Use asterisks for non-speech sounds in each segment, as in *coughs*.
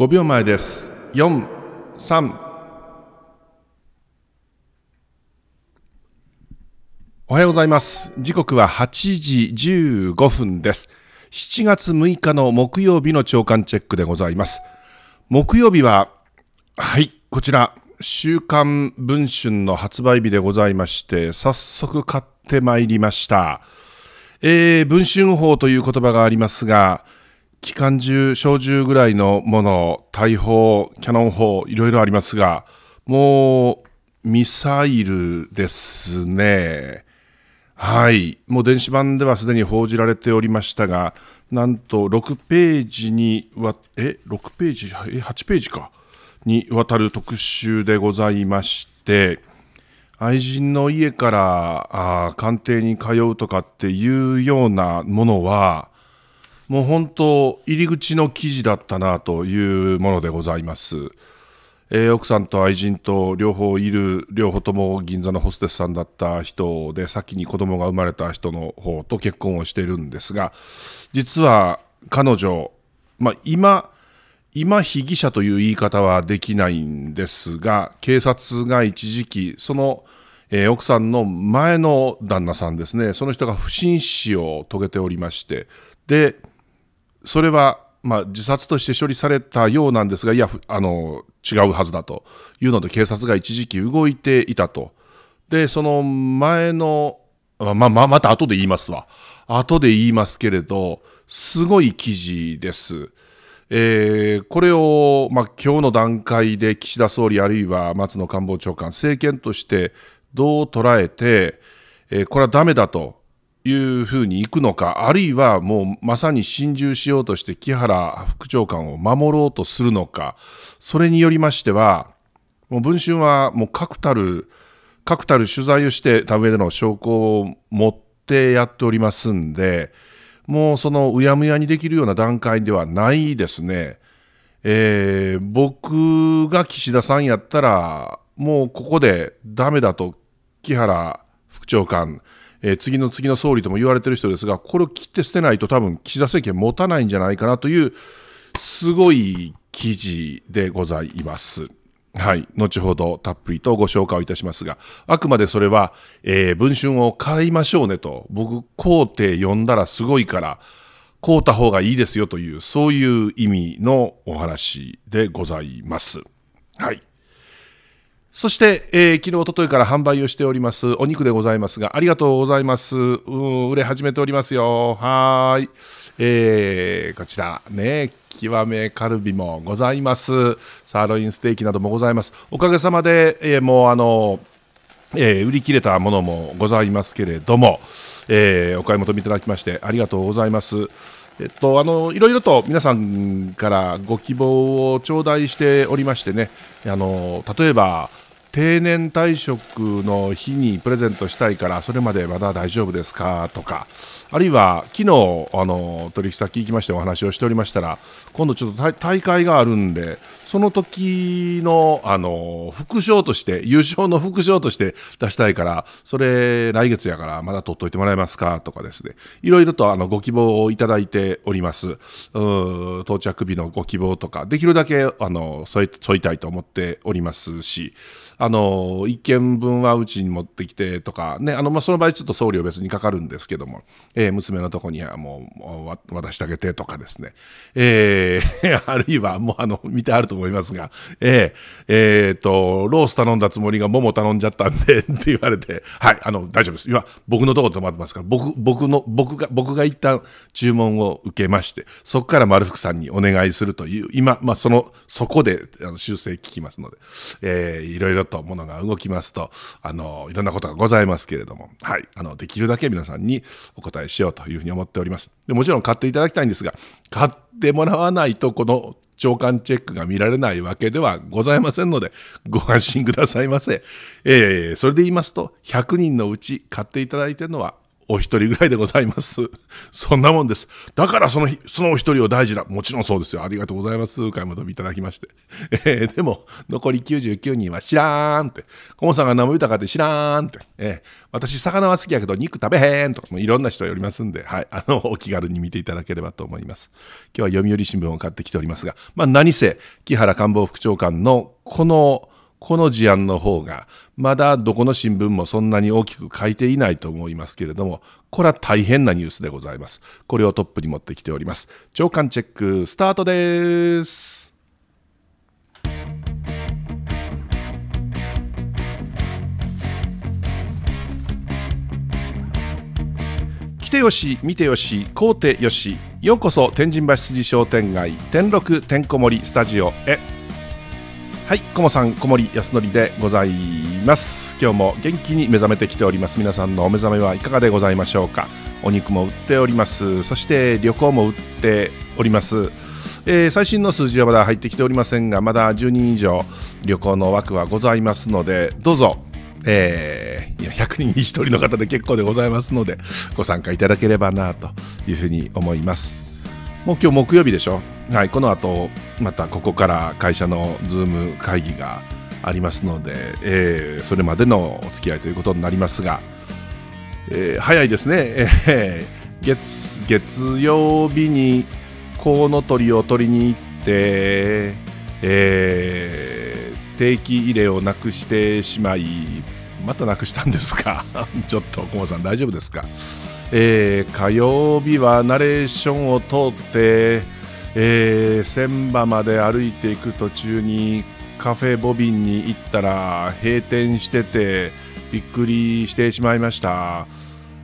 5秒前です。4、3。おはようございます。時刻は8時15分です。7月6日の木曜日の朝刊チェックでございます。木曜日は、はい、こちら、週刊文春の発売日でございまして、早速買ってまいりました。えー、文春法という言葉がありますが、機関銃、小銃ぐらいのもの、大砲、キャノン砲、いろいろありますが、もう、ミサイルですね。はい。もう電子版ではすでに報じられておりましたが、なんと6ページにわ、え、6ページ、え、8ページか。にわたる特集でございまして、愛人の家からあ官邸に通うとかっていうようなものは、もう本当入り口の記事だったなというものでございます、えー、奥さんと愛人と両方いる両方とも銀座のホステスさんだった人で先に子供が生まれた人の方と結婚をしているんですが実は彼女、まあ、今今被疑者という言い方はできないんですが警察が一時期そのえー、奥さんの前の旦那さんですねその人が不審死を遂げておりましてでそれは、まあ、自殺として処理されたようなんですが、いや、あの違うはずだというので、警察が一時期動いていたと。で、その前の、まあ、まあ、また後で言いますわ。後で言いますけれど、すごい記事です。えー、これを、まあ、今日の段階で岸田総理あるいは松野官房長官、政権としてどう捉えて、えー、これはダメだというふうに行くのか、あるいはもうまさに心中しようとして木原副長官を守ろうとするのか、それによりましては、もう文春はもう確たる、確たる取材をしてたえでの証拠を持ってやっておりますんで、もうそのうやむやにできるような段階ではないですね。えー、僕が岸田さんやったら、もうここでダメだと木原副長官、えー、次の次の総理とも言われてる人ですが、これを切って捨てないと多分岸田政権持たないんじゃないかなという、すごい記事でございます。はい、後ほどたっぷりとご紹介をいたしますが、あくまでそれは、えー、文春を買いましょうねと、僕、うて呼んだらすごいから、買うた方がいいですよという、そういう意味のお話でございます。はい。そして、えー、昨日、おとといから販売をしておりますお肉でございますが、ありがとうございます。うん、売れ始めておりますよ。はい。えー、こちら、ね、極めカルビもございます。サーロインステーキなどもございます。おかげさまで、えー、もう、あの、えー、売り切れたものもございますけれども、えー、お買い求めいただきましてありがとうございます。えっと、あのいろいろと皆さんからご希望を頂戴しておりましてねあの例えば定年退職の日にプレゼントしたいからそれまでまだ大丈夫ですかとかあるいは昨日あの取引先行きましてお話をしておりましたら今度ちょっと大会があるんでその時のあの副賞として優勝の副賞として出したいからそれ来月やからまだ取っといてもらえますかとかですねいろいろとあのご希望をいただいております到着日のご希望とかできるだけあの添え添いたいと思っておりますしあの、一件分はうちに持ってきてとか、ね、あの、まあ、その場合ちょっと送料別にかかるんですけども、えー、娘のとこにはもう渡してあげてとかですね、えー、*laughs* あるいはもうあの、見てあると思いますが、えー、えー、と、ロース頼んだつもりが桃頼んじゃったんでって言われて、はい、あの、大丈夫です。今、僕のとこ泊まってますから、僕、僕の、僕が、僕が一旦注文を受けまして、そこから丸福さんにお願いするという、今、まあ、その、そこであの修正聞きますので、えー、いろいろとものが動きますと、あの、いろんなことがございますけれども、はい、あの、できるだけ皆さんにお答えしようというふうに思っております。でもちろん買っていただきたいんですが、買ってもらわないと、この長官チェックが見られないわけではございませんので、ご安心くださいませ。えー、それで言いますと、100人のうち買っていただいているのはお一人ぐらいでございます。*laughs* そんなもんです。だからその、そのお一人を大事だ。もちろんそうですよ。ありがとうございます。買い求めいただきまして。*laughs* えー、でも、残り99人は知らーんって。コモさんが名も豊かで知らーんって。えー、私、魚は好きやけど肉食べへんとか、いろんな人がおりますんで、はい。あの、お気軽に見ていただければと思います。今日は読売新聞を買ってきておりますが、まあ、何せ、木原官房副長官のこの、この事案の方が、まだどこの新聞もそんなに大きく書いていないと思いますけれども、これは大変なニュースでございます。これをトップに持ってきております。長官チェック、スタートです。来てよし見てよし買うてよしようこそ天神橋筋商店街天禄てんこ盛りスタジオへ。はいこもさん小森康則でございます今日も元気に目覚めてきております皆さんのお目覚めはいかがでございましょうかお肉も売っておりますそして旅行も売っておりますえー、最新の数字はまだ入ってきておりませんがまだ10人以上旅行の枠はございますのでどうぞ、えー、いや100人に1人の方で結構でございますのでご参加いただければなというふうに思います。もう今日木曜日でしょ、はい、この後またここから会社の Zoom 会議がありますので、えー、それまでのお付き合いということになりますが、えー、早いですね、えー、月月曜日にコウノトリを取りに行って、えー、定期入れをなくしてしまいまたなくしたんですか *laughs* ちょっとコウさん大丈夫ですかえー、火曜日はナレーションを通って、えー、千葉まで歩いていく途中にカフェボビンに行ったら閉店しててびっくりしてしまいました。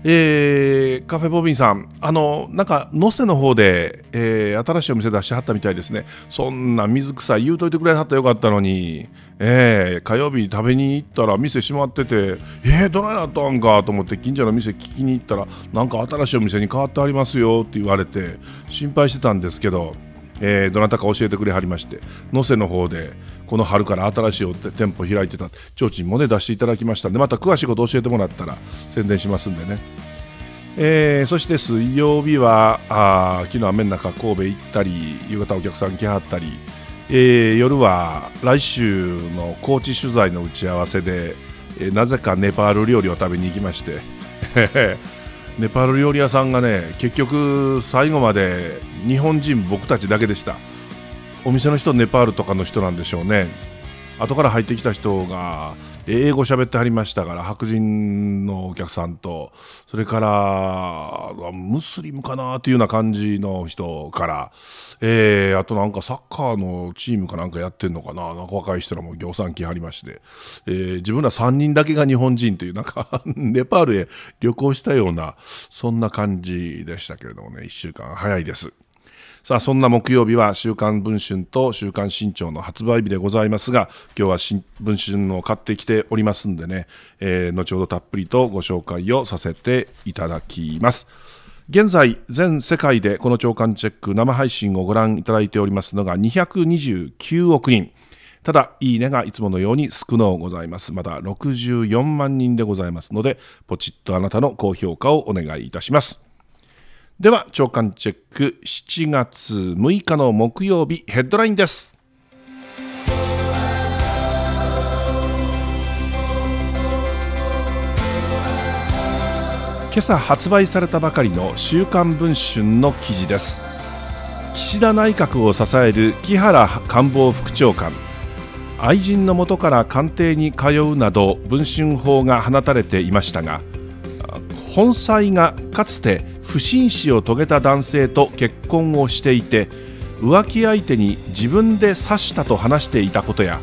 えー、カフェボビンさん、あのなんか能勢の方で、えー、新しいお店出してはったみたいですね。そんな水臭い言うといてくれはったらよかったのに、えー、火曜日食べに行ったら店閉まってて、えー、どないなったんかと思って近所の店聞きに行ったら、なんか新しいお店に変わってありますよって言われて心配してたんですけど、えー、どなたか教えてくれはりまして、能勢の方で。この春から新しい店舗開いてた提灯もね出していただきましたんでまた詳しいこと教えてもらったら宣伝しますんでね、えー、そして水曜日はあ昨日雨の中神戸行ったり夕方お客さん来はったり、えー、夜は来週の高知取材の打ち合わせで、えー、なぜかネパール料理を食べに行きまして *laughs* ネパール料理屋さんがね結局最後まで日本人僕たちだけでした。お店の人ネパールとかの人なんでしょうね後から入ってきた人が英語喋ってはりましたから白人のお客さんとそれからムスリムかなというような感じの人から、えー、あとなんかサッカーのチームかなんかやってんのかななんか若い人らも行産来はりまして、えー、自分ら3人だけが日本人というなんか *laughs* ネパールへ旅行したようなそんな感じでしたけれどもね1週間早いです。さあそんな木曜日は「週刊文春」と「週刊新潮」の発売日でございますが今日は新「文春」を買ってきておりますんでね、えー、後ほどたっぷりとご紹介をさせていただきます。現在、全世界でこの長官チェック生配信をご覧いただいておりますのが229億人。ただ、いいねがいつものように少のうございます。まだ64万人でございますので、ポチッとあなたの高評価をお願いいたします。では朝刊チェック7月6日の木曜日ヘッドラインです今朝発売されたばかりの「週刊文春」の記事です岸田内閣を支える木原官房副長官愛人のもとから官邸に通うなど文春法が放たれていましたが本妻がかつて不審死を遂げた男性と結婚をしていて浮気相手に自分で刺したと話していたことや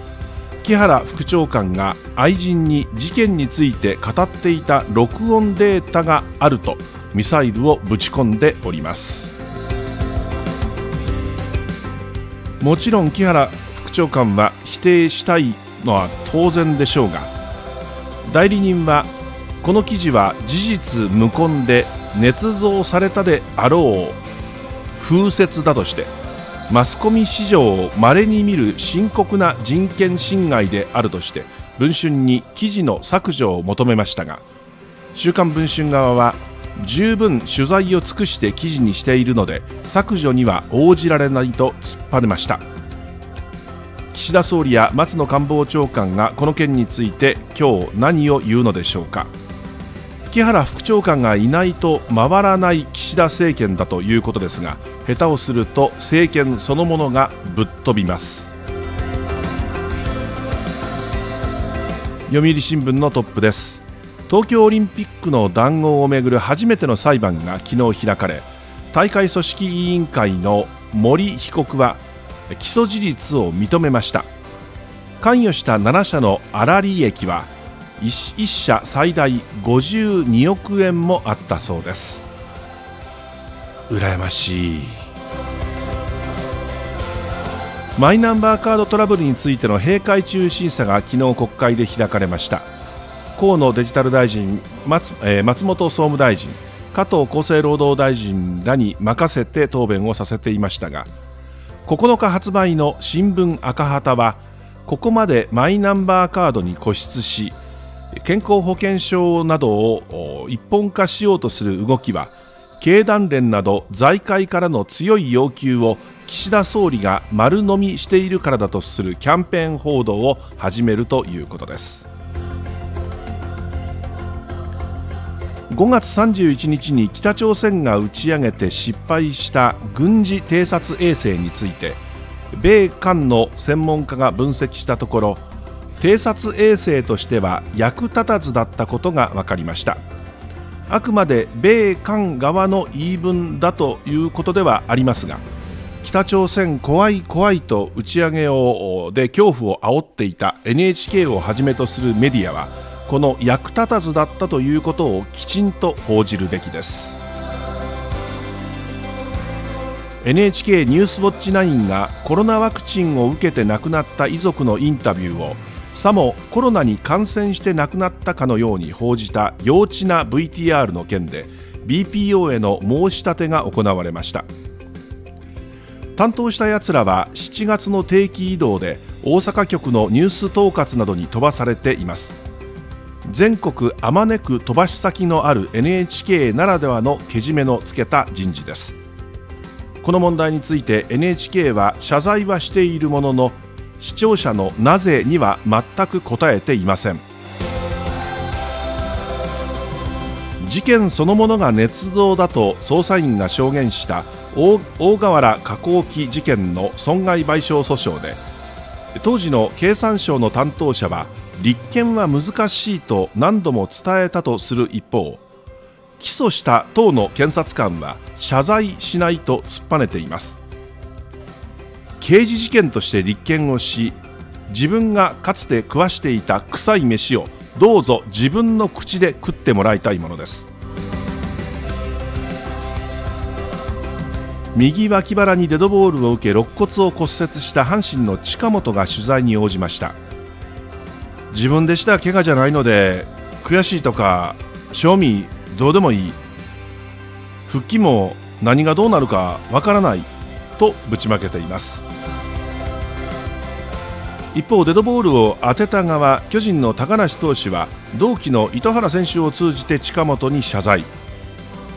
木原副長官が愛人に事件について語っていた録音データがあるとミサイルをぶち込んでおりますもちろん木原副長官は否定したいのは当然でしょうが代理人はこの記事は事実無根で捏造されたであろう風説だとしてマスコミ史上まれに見る深刻な人権侵害であるとして文春に記事の削除を求めましたが週刊文春側は十分取材を尽くして記事にしているので削除には応じられないと突っぱねました岸田総理や松野官房長官がこの件について今日何を言うのでしょうか。木原副長官がいないと回らない岸田政権だということですが下手をすると政権そのものがぶっ飛びます読売新聞のトップです東京オリンピックの談合をめぐる初めての裁判が昨日開かれ大会組織委員会の森被告は起訴事実を認めました関与した7社の粗利益は1社最大52億円もあったそうです羨ましいマイナンバーカードトラブルについての閉会中審査が昨日国会で開かれました河野デジタル大臣松,、えー、松本総務大臣加藤厚生労働大臣らに任せて答弁をさせていましたが9日発売の新聞赤旗はここまでマイナンバーカードに固執し健康保険証などを一本化しようとする動きは経団連など財界からの強い要求を岸田総理が丸飲みしているからだとするキャンペーン報道を始めるということです5月31日に北朝鮮が打ち上げて失敗した軍事偵察衛星について米韓の専門家が分析したところ偵察衛星としては役立たずだったことが分かりましたあくまで米韓側の言い分だということではありますが北朝鮮怖い怖いと打ち上げをで恐怖を煽っていた NHK をはじめとするメディアはこの役立たずだったということをきちんと報じるべきです NHK ニュースウォッチ9がコロナワクチンを受けて亡くなった遺族のインタビューをさもコロナに感染して亡くなったかのように報じた幼稚な VTR の件で BPO への申し立てが行われました担当したやつらは7月の定期移動で大阪局のニュース統括などに飛ばされています全国あまねく飛ばし先のある NHK ならではのけじめのつけた人事ですこの問題について NHK は謝罪はしているものの視聴者のなぜには全く答えていません事件そのものが捏造だと捜査員が証言した大河原加工機事件の損害賠償訴訟で当時の経産省の担当者は立件は難しいと何度も伝えたとする一方起訴した党の検察官は謝罪しないと突っぱねています刑事事件として立件をし自分がかつて食わしていた臭い飯をどうぞ自分の口で食ってもらいたいものです右脇腹にデッドボールを受け肋骨を骨折した阪神の近本が取材に応じました自分でした怪我じゃないので悔しいとか賞味どうでもいい復帰も何がどうなるかわからないとぶちまけています一方デッドボールを当てた側巨人の高梨投手は同期の糸原選手を通じて近本に謝罪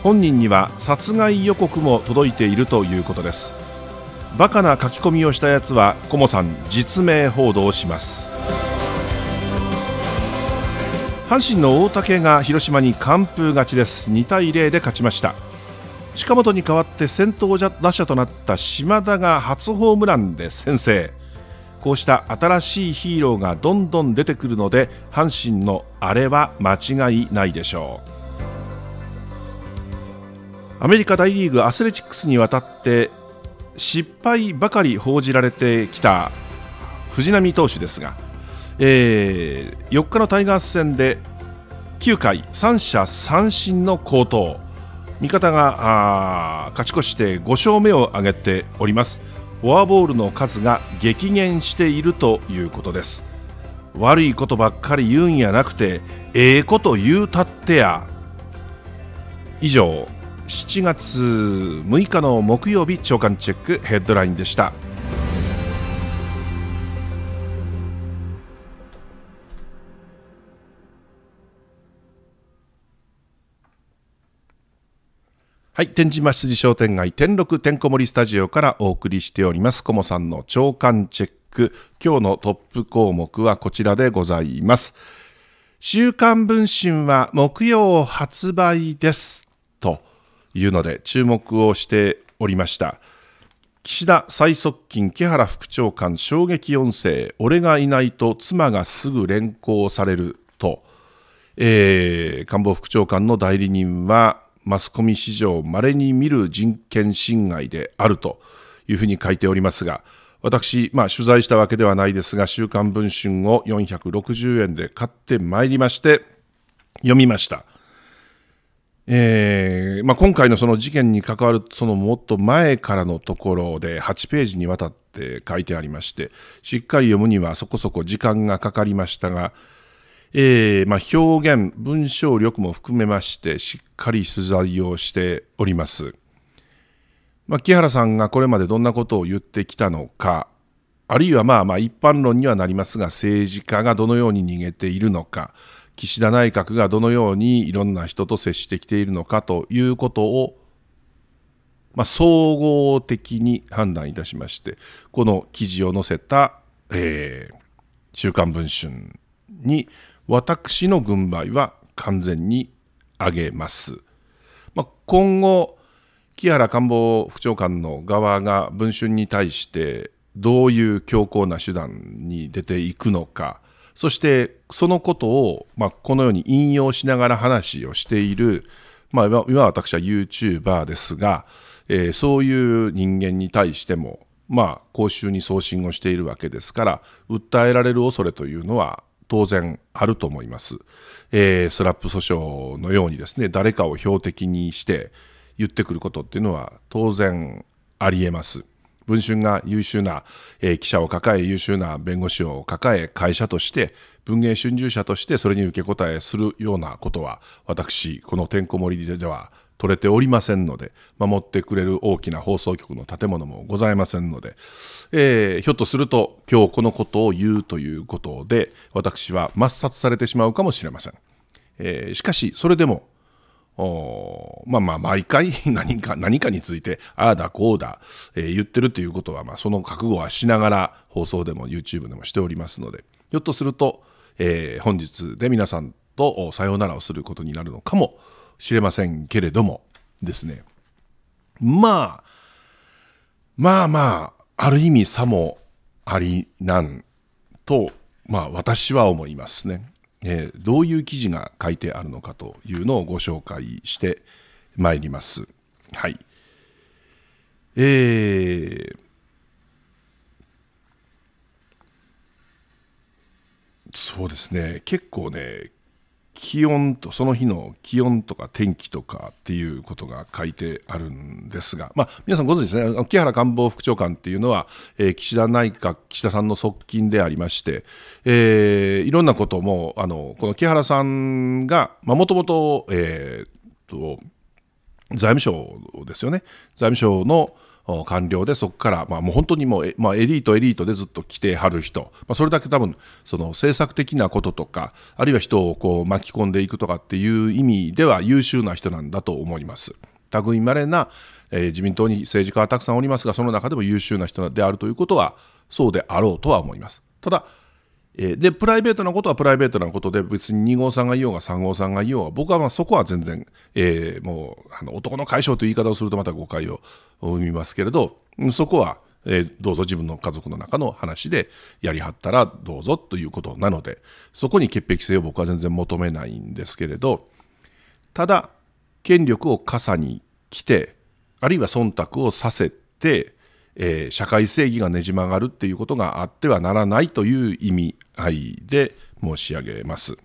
本人には殺害予告も届いているということですバカな書き込みをしたやつはコモさん実名報道します阪神の大竹が広島に完封勝ちです2対0で勝ちました近本に代わって先頭打者となった島田が初ホームランで先制こうした新しいヒーローがどんどん出てくるので阪神のあれは間違いないでしょうアメリカ大リーグアスレチックスにわたって失敗ばかり報じられてきた藤浪投手ですが、えー、4日のタイガース戦で9回3者三振の好投味方が勝ち越して5勝目を挙げております。フォアボールの数が激減しているということです悪いことばっかり言うんやなくてええこと言うたってや以上7月6日の木曜日朝刊チェックヘッドラインでした。はい。天神町筋商店街天禄天こ森スタジオからお送りしております。コモさんの長官チェック。今日のトップ項目はこちらでございます。週刊文春は木曜発売です。というので注目をしておりました。岸田最側近木原副長官衝撃音声俺がいないと妻がすぐ連行されると、えー、官房副長官の代理人はマスコミ史上稀に見る人権侵害であるというふうに書いておりますが、私、まあ、取材したわけではないですが、週刊文春を460円で買ってまいりまして、読みました。えーまあ、今回のその事件に関わるそのもっと前からのところで8ページにわたって書いてありましてしっかり読むにはそこそこ時間がかかりましたがえーまあ、表現文章力も含めましてしっかり取材をしております、まあ、木原さんがこれまでどんなことを言ってきたのかあるいはまあまあ一般論にはなりますが政治家がどのように逃げているのか岸田内閣がどのようにいろんな人と接してきているのかということを、まあ、総合的に判断いたしましてこの記事を載せた、えー、週刊文春に私の軍配は完全に上げます。まあ、今後、木原官房副長官の側が文春に対してどういう強硬な手段に出ていくのか、そしてそのことを、まあ、このように引用しながら話をしている、まあ、今私は YouTuber ですが、えー、そういう人間に対しても、まあ、公衆に送信をしているわけですから訴えられる恐れというのは当然あると思います、えー、スラップ訴訟のようにですね誰かを標的にして言ってくることっていうのは当然ありえます。文春が優秀な、えー、記者を抱え優秀な弁護士を抱え会社として文芸春秋社としてそれに受け答えするようなことは私このてんこ盛りでは取れておりませんので守ってくれる大きな放送局の建物もございませんので、えー、ひょっとすると今日このことを言うということで私は抹殺されてしまうかもしれません、えー、しかしそれでもまあまあ毎回 *laughs* 何か何かについてああだこうだ、えー、言ってるということは、まあ、その覚悟はしながら放送でも YouTube でもしておりますのでひょっとすると、えー、本日で皆さんとさようならをすることになるのかもしれませんしれませんけれどもですねまあまあまあある意味さもありなんとまあ私は思いますね、えー、どういう記事が書いてあるのかというのをご紹介してまいりますはいえー、そうですね結構ね気温とその日の気温とか天気とかっていうことが書いてあるんですが、まあ、皆さんご存知ですね木原官房副長官っていうのは、えー、岸田内閣岸田さんの側近でありまして、えー、いろんなこともあのこの木原さんがもともと,、えと財務省ですよね財務省の、官僚でそこから、まあ、もう本当にもう、まあ、エリートエリートでずっと来てはる人、まあ、それだけ多分その政策的なこととかあるいは人をこう巻き込んでいくとかっていう意味では優秀な人なんだと思います。類まれな、えー、自民党に政治家はたくさんおりますがその中でも優秀な人であるということはそうであろうとは思います。ただで、プライベートなことはプライベートなことで、別に2号さんがいようが3号さんがいようが、僕はまあそこは全然、えー、もう、あの男の解消という言い方をするとまた誤解を生みますけれど、そこは、えー、どうぞ自分の家族の中の話でやりはったらどうぞということなので、そこに潔癖性を僕は全然求めないんですけれど、ただ、権力を傘に来て、あるいは忖度をさせて、えー、社会正義がねじ曲がるっていうことがあってはならないという意味合いで申し上げます。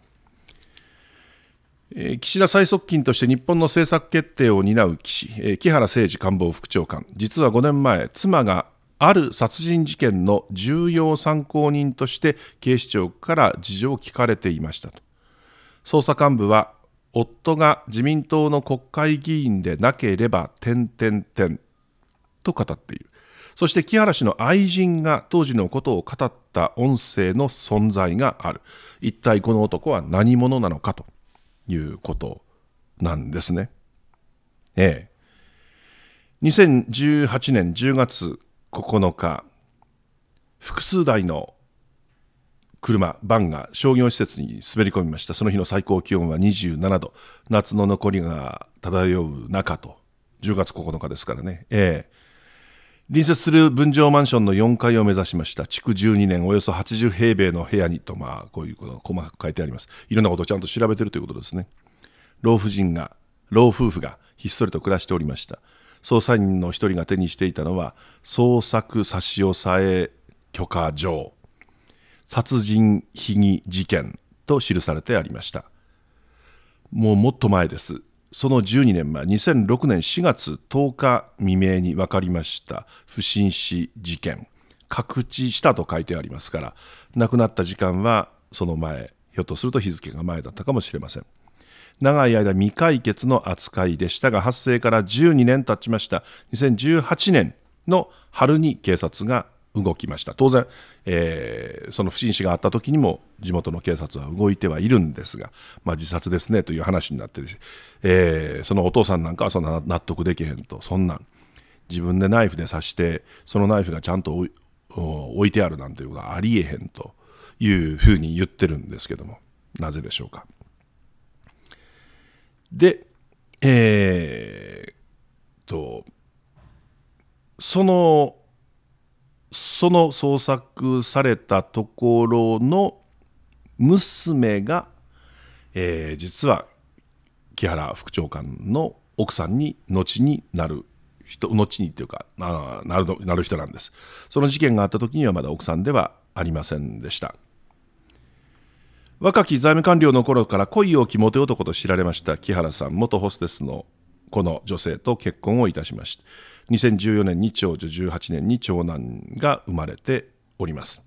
え岸田最側近として日本の政策決定を担う岸、え木原誠二官房副長官、実は5年前、妻がある殺人事件の重要参考人として警視庁から事情を聞かれていましたと。捜査幹部は、夫が自民党の国会議員でなければ、点々点と語っている。そして木原氏の愛人が当時のことを語った音声の存在がある一体この男は何者なのかということなんですね。ええ。2018年10月9日複数台の車、バンが商業施設に滑り込みました。その日の最高気温は27度。夏の残りが漂う中と、10月9日ですからね。ええ。隣接する分譲マンションの4階を目指しました築12年およそ80平米の部屋にと、まあ、こういうことが細かく書いてありますいろんなことをちゃんと調べてるということですね老婦人が老夫婦がひっそりと暮らしておりました捜査員の一人が手にしていたのは捜索差し押さえ許可状殺人被疑事件と記されてありましたもうもっと前ですその12年前、2006年4月10日未明に分かりました不審死事件、確知したと書いてありますから、亡くなった時間はその前、ひょっとすると日付が前だったかもしれません。長い間未解決の扱いでしたが、発生から12年経ちました。2018年の春に警察が動きました当然、えー、その不審死があった時にも地元の警察は動いてはいるんですが、まあ、自殺ですねという話になってるし、えー、そのお父さんなんかはそんな納得できへんとそんなん自分でナイフで刺してそのナイフがちゃんと置いてあるなんていうことはありえへんというふうに言ってるんですけどもなぜでしょうか。でえー、っとそのその捜索されたところの娘が、えー、実は木原副長官の奥さんに後になる人後にっていうかななるなる人なんですその事件があった時にはまだ奥さんではありませんでした若き財務官僚の頃から恋多きモテ男と知られました木原さん元ホステスのこの女性と結婚をいたしました2014年に長女18年に長男が生まれております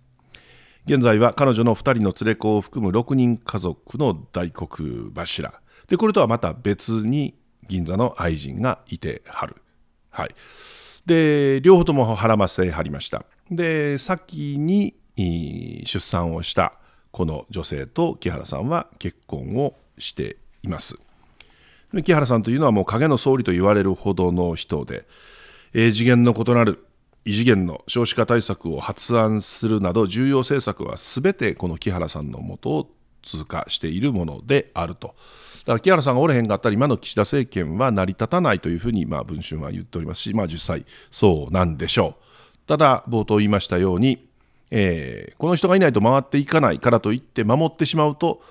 現在は彼女の2人の連れ子を含む6人家族の大黒柱でこれとはまた別に銀座の愛人がいてはるはいで両方とも孕ませはりましたで先に出産をしたこの女性と木原さんは結婚をしています木原さんというのはもう影の総理と言われるほどの人でえー、次元の異なる異次元の少子化対策を発案するなど重要政策はすべてこの木原さんのもとを通過しているものであると。だから木原さんがおれへんかったら今の岸田政権は成り立たないというふうにまあ文春は言っておりますし、まあ、実際そうなんでしょう。ただ冒頭言いましたように、えー、この人がいないと回っていかないからといって守ってしまうと、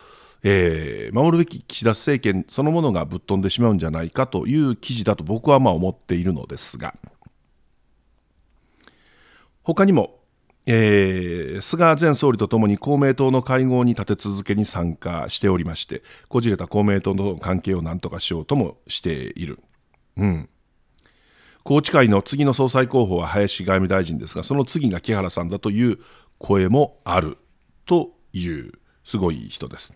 えー、守るべき岸田政権そのものがぶっ飛んでしまうんじゃないかという記事だと僕はまあ思っているのですが。他にも、えー、菅前総理とともに公明党の会合に立て続けに参加しておりましてこじれた公明党との関係を何とかしようともしている。うん宏池会の次の総裁候補は林外務大臣ですがその次が木原さんだという声もあるというすごい人です。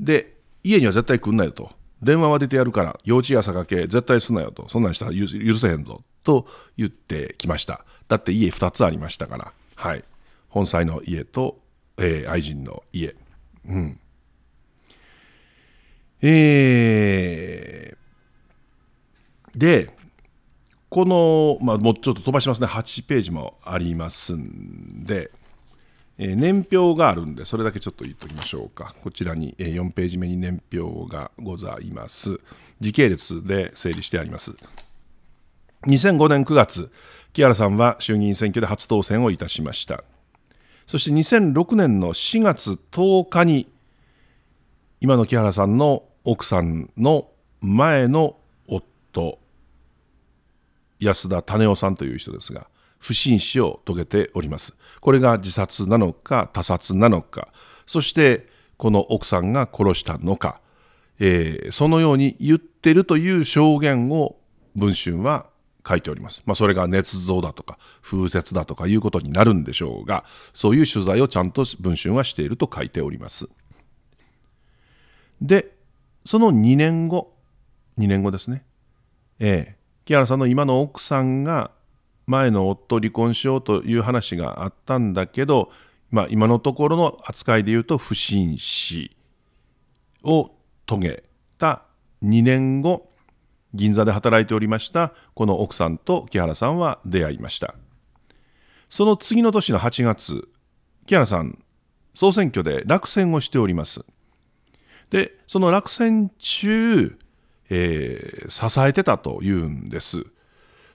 で家には絶対来んなよと電話は出てやるから幼稚園朝かけ絶対すなよとそんなんしたら許せへんぞと言ってきました。だって家2つありましたから、はい、本妻の家と、えー、愛人の家。うん、えー、で、この、まあ、もうちょっと飛ばしますね、8ページもありますんで、えー、年表があるんで、それだけちょっと言っときましょうか。こちらに、えー、4ページ目に年表がございます。時系列で整理してあります。2005年9月、木原さんは衆議院選挙で初当選をいたしました。そして2006年の4月10日に、今の木原さんの奥さんの前の夫、安田種男さんという人ですが、不審死を遂げております。これが自殺なのか、他殺なのか、そしてこの奥さんが殺したのか、えー、そのように言ってるという証言を文春は書いております。まあ、それが捏造だとか風説だとかいうことになるんでしょうが、そういう取材をちゃんと文春はしていると書いております。で、その2年後、2年後ですね。ええ、木原さんの今の奥さんが前の夫離婚しようという話があったんだけど、まあ、今のところの扱いで言うと不審死を遂げた2年後銀座で働いておりましたこの奥さんと木原さんは出会いましたその次の年の8月木原さん総選挙で落選をしておりますでその落選中、えー、支えてたというんです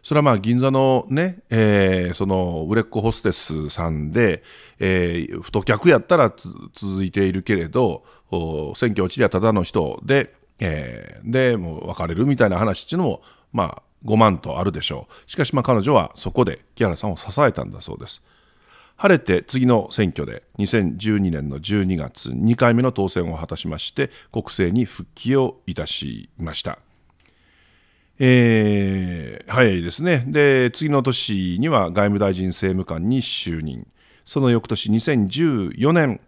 それはまあ銀座のね、えー、その売れっ子ホステスさんで、えー、太客やったら続いているけれど選挙落ちりゃただの人で、えー、でもう別れるみたいな話っていうのもまあ5万とあるでしょうしかしまあ彼女はそこで木原さんを支えたんだそうです晴れて次の選挙で2012年の12月2回目の当選を果たしまして国政に復帰をいたしましたえー、早いですねで次の年には外務大臣政務官に就任その翌年2014年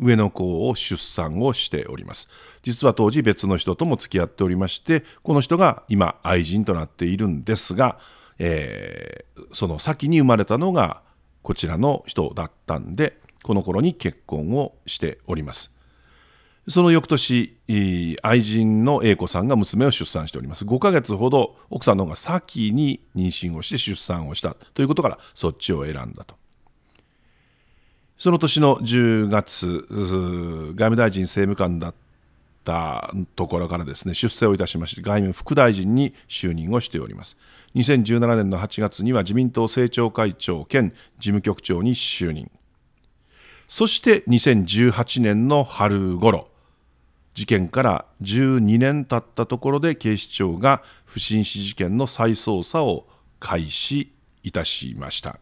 上の子を出産をしております。実は当時別の人とも付き合っておりまして、この人が今愛人となっているんですが、えー、その先に生まれたのがこちらの人だったんで、この頃に結婚をしております。その翌年、愛人の A 子さんが娘を出産しております。5ヶ月ほど奥さんの方が先に妊娠をして出産をしたということからそっちを選んだと。その年の10月、外務大臣政務官だったところからですね、出世をいたしまして、外務副大臣に就任をしております。2017年の8月には自民党政調会長兼事務局長に就任。そして2018年の春頃、事件から12年経ったところで警視庁が不審死事件の再捜査を開始いたしました。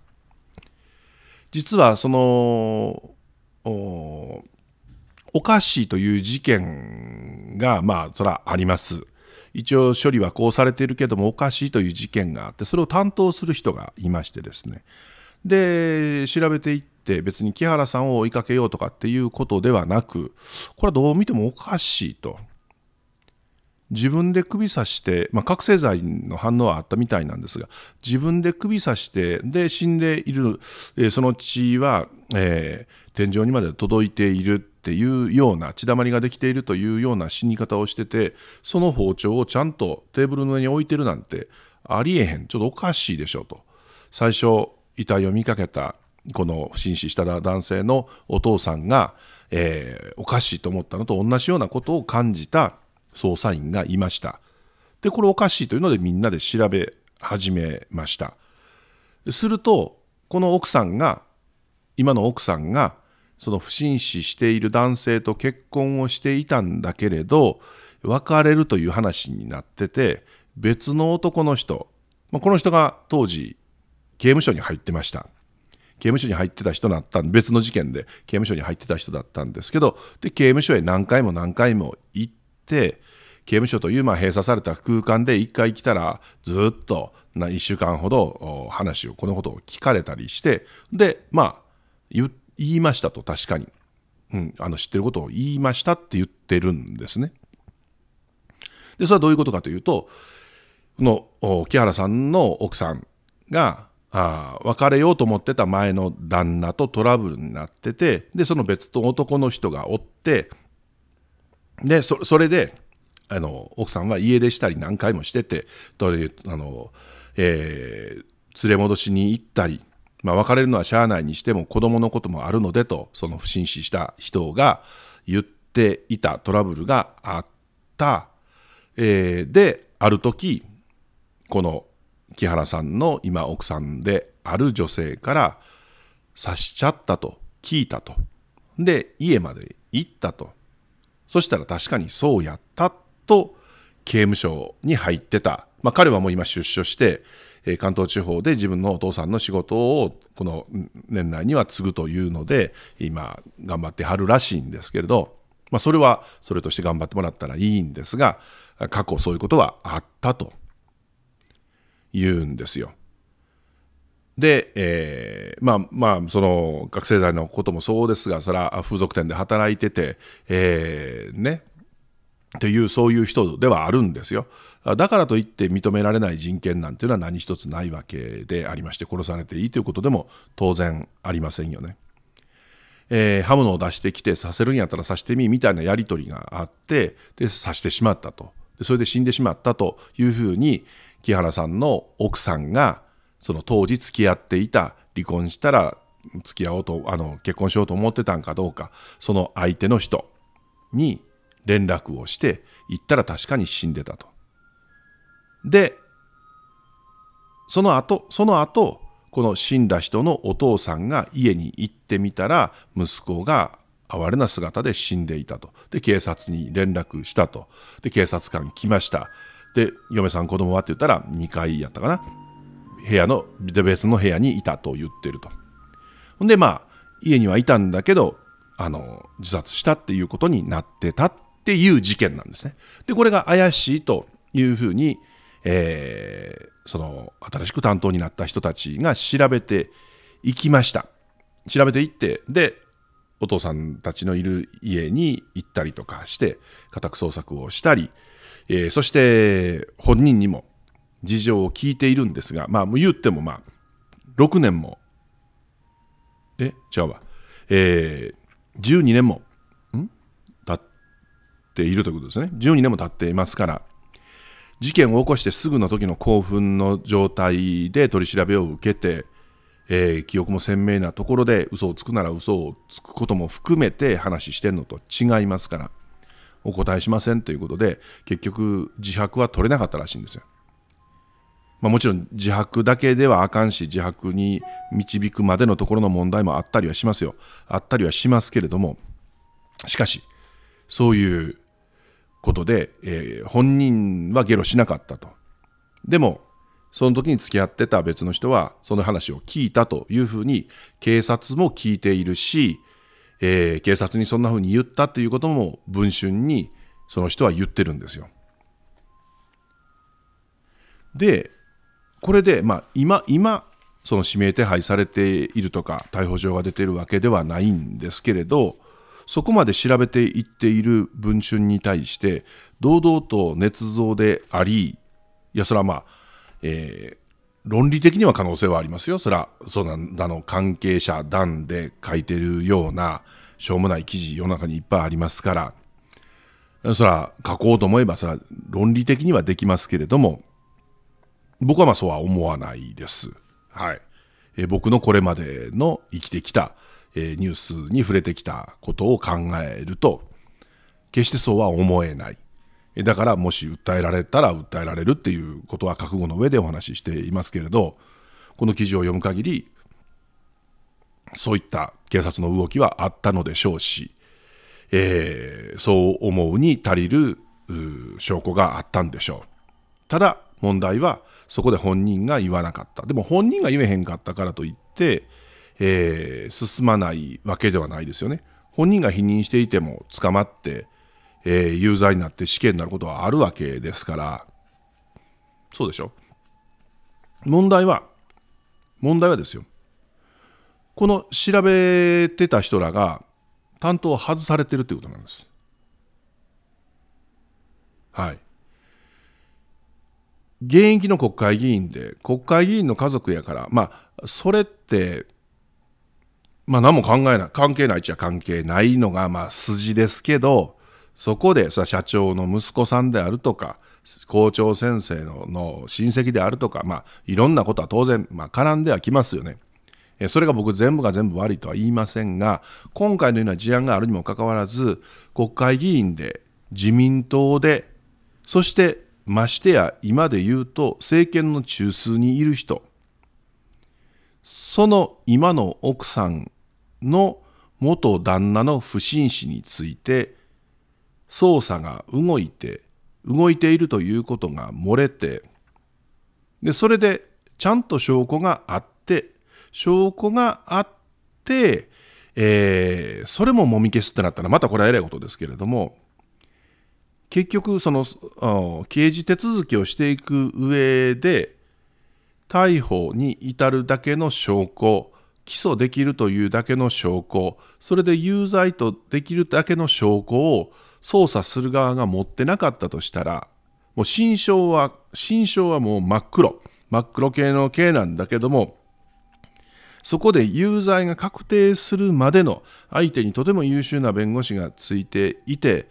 実はそのおかしいという事件がまあそらあります。一応処理はこうされているけどもおかしいという事件があってそれを担当する人がいましてですねで調べていって別に木原さんを追いかけようとかっていうことではなくこれはどう見てもおかしいと自分で首刺して、まあ、覚醒剤の反応はあったみたいなんですが自分で首さしてで死んでいる、えー、その血は、えー、天井にまで届いているっていうような血だまりができているというような死に方をしててその包丁をちゃんとテーブルの上に置いてるなんてありえへんちょっとおかしいでしょうと最初遺体を見かけたこの不審死した男性のお父さんが、えー、おかしいと思ったのと同じようなことを感じた捜査員がいました。で、これおかしいというのでみんなで調べ始めました。すると、この奥さんが、今の奥さんが、その不審死している男性と結婚をしていたんだけれど、別れるという話になってて、別の男の人、まあ、この人が当時、刑務所に入ってました。刑務所に入ってた人だった別の事件で刑務所に入ってた人だったんですけどで刑務所へ何回も何回も行っ、刑務所というまあ閉鎖された空間で一回来たらずっとな1週間ほど話をこのことを聞かれたりしてでまあ言いましたと確かに、うん、あの知ってることを言いましたって言ってるんですね。でそれはどういうことかというとこの木原さんの奥さんがあ別れようと思ってた前の旦那とトラブルになっててでその別の男の人がおってでそれであの奥さんは家出したり何回もしててとあの、えー、連れ戻しに行ったり、まあ、別れるのはしゃあないにしても子供のこともあるのでとその不審死した人が言っていたトラブルがあった、えー、である時この木原さんの今奥さんである女性から刺しちゃったと聞いたとで家まで行ったとそしたら確かにそうやったと刑務所に入ってた、まあ、彼はもう今出所して関東地方で自分のお父さんの仕事をこの年内には継ぐというので今頑張ってはるらしいんですけれど、まあ、それはそれとして頑張ってもらったらいいんですが過去そういうことはあったというんですよ。で、えー、まあまあその学生時代のこともそうですがそれは風俗店で働いてて、えー、ねというそういう人ではあるんですよだからといって認められない人権なんていうのは何一つないわけでありまして殺されていいということでも当然ありませんよね。えー、刃物を出してきてさせるんやったら刺してみみたいなやり取りがあってで刺してしまったとでそれで死んでしまったというふうに木原さんの奥さんがその当時付き合っていた離婚したら付き合おうとあの結婚しようと思ってたんかどうかその相手の人に連絡をして行ったら確かに死んでたと。でその後その後この死んだ人のお父さんが家に行ってみたら息子が哀れな姿で死んでいたと。で警察に連絡したと。で警察官来ました。で嫁さん子供はって言ったら2階やったかな部屋の別の部屋にいたと言ってると。ほんでまあ家にはいたんだけどあの自殺したっていうことになってたっていう事件なんですね。でこれが怪しいというふうに、えー、その新しく担当になった人たちが調べていきました。調べていってでお父さんたちのいる家に行ったりとかして家宅捜索をしたり、えー、そして本人にも事情を聞いているんですが、まあ、言ってもまあ、6年も、え、違うわ、えー、12年も、ん経っているということですね。12年も経っていますから、事件を起こしてすぐの時の興奮の状態で取り調べを受けて、えー、記憶も鮮明なところで嘘をつくなら嘘をつくことも含めて話してんのと違いますからお答えしませんということで結局自白は取れなかったらしいんですよ。まあ、もちろん自白だけではあかんし自白に導くまでのところの問題もあったりはしますよあったりはしますけれどもしかしそういうことで、えー、本人はゲロしなかったとでもその時に付き合ってた別の人はその話を聞いたというふうに警察も聞いているし、えー、警察にそんなふうに言ったということも文春にその人は言ってるんですよ。でこれで、まあ、今、今、その指名手配されているとか、逮捕状が出ているわけではないんですけれど、そこまで調べていっている文春に対して、堂々と捏造であり、いや、それはまあ、えー、論理的には可能性はありますよ、そは、そうなんだの、関係者、団で書いてるような、しょうもない記事、世の中にいっぱいありますから、そら、書こうと思えば、それは論理的にはできますけれども、僕はまあそうは思わないです。はい。えー、僕のこれまでの生きてきた、えー、ニュースに触れてきたことを考えると、決してそうは思えない。だからもし訴えられたら訴えられるっていうことは覚悟の上でお話ししていますけれど、この記事を読む限り、そういった警察の動きはあったのでしょうし、えー、そう思うに足りる証拠があったんでしょう。ただ問題はそこで本人が言わなかったでも本人が言えへんかったからといって、えー、進まないわけではないですよね本人が否認していても捕まって、えー、有罪になって死刑になることはあるわけですからそうでしょ問題は問題はですよこの調べてた人らが担当を外されてるってことなんですはい現役の国会議員で国会議員の家族やからまあそれってまあ何も考えない関係ないっちゃ関係ないのがまあ筋ですけどそこでそ社長の息子さんであるとか校長先生の親戚であるとかまあいろんなことは当然まあ絡んではきますよね。それが僕全部が全部悪いとは言いませんが今回のような事案があるにもかかわらず国会議員で自民党でそしてましてや今で言うと政権の中枢にいる人その今の奥さんの元旦那の不審死について捜査が動いて動いているということが漏れてでそれでちゃんと証拠があって証拠があって、えー、それももみ消すってなったらまたこれはえらいことですけれども結局その刑事手続きをしていく上で逮捕に至るだけの証拠起訴できるというだけの証拠それで有罪とできるだけの証拠を捜査する側が持ってなかったとしたらもう心証は心証はもう真っ黒真っ黒系の刑なんだけどもそこで有罪が確定するまでの相手にとても優秀な弁護士がついていて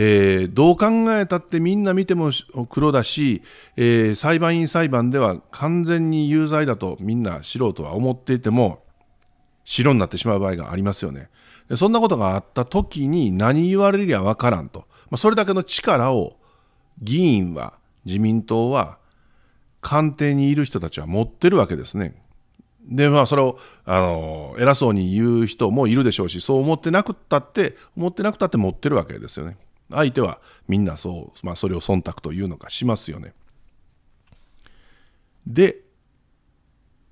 えー、どう考えたってみんな見ても黒だし、えー、裁判員裁判では完全に有罪だとみんな素人は思っていても白になってしまう場合がありますよね。そんなことがあった時に何言われりゃわからんと、まあ、それだけの力を議員は自民党は官邸にいる人たちは持ってるわけですね。でまあそれをあの偉そうに言う人もいるでしょうしそう思ってなくったって思ってなくたって持ってるわけですよね。相手はみんなそう、まあ、それを忖度というのかしますよね。で、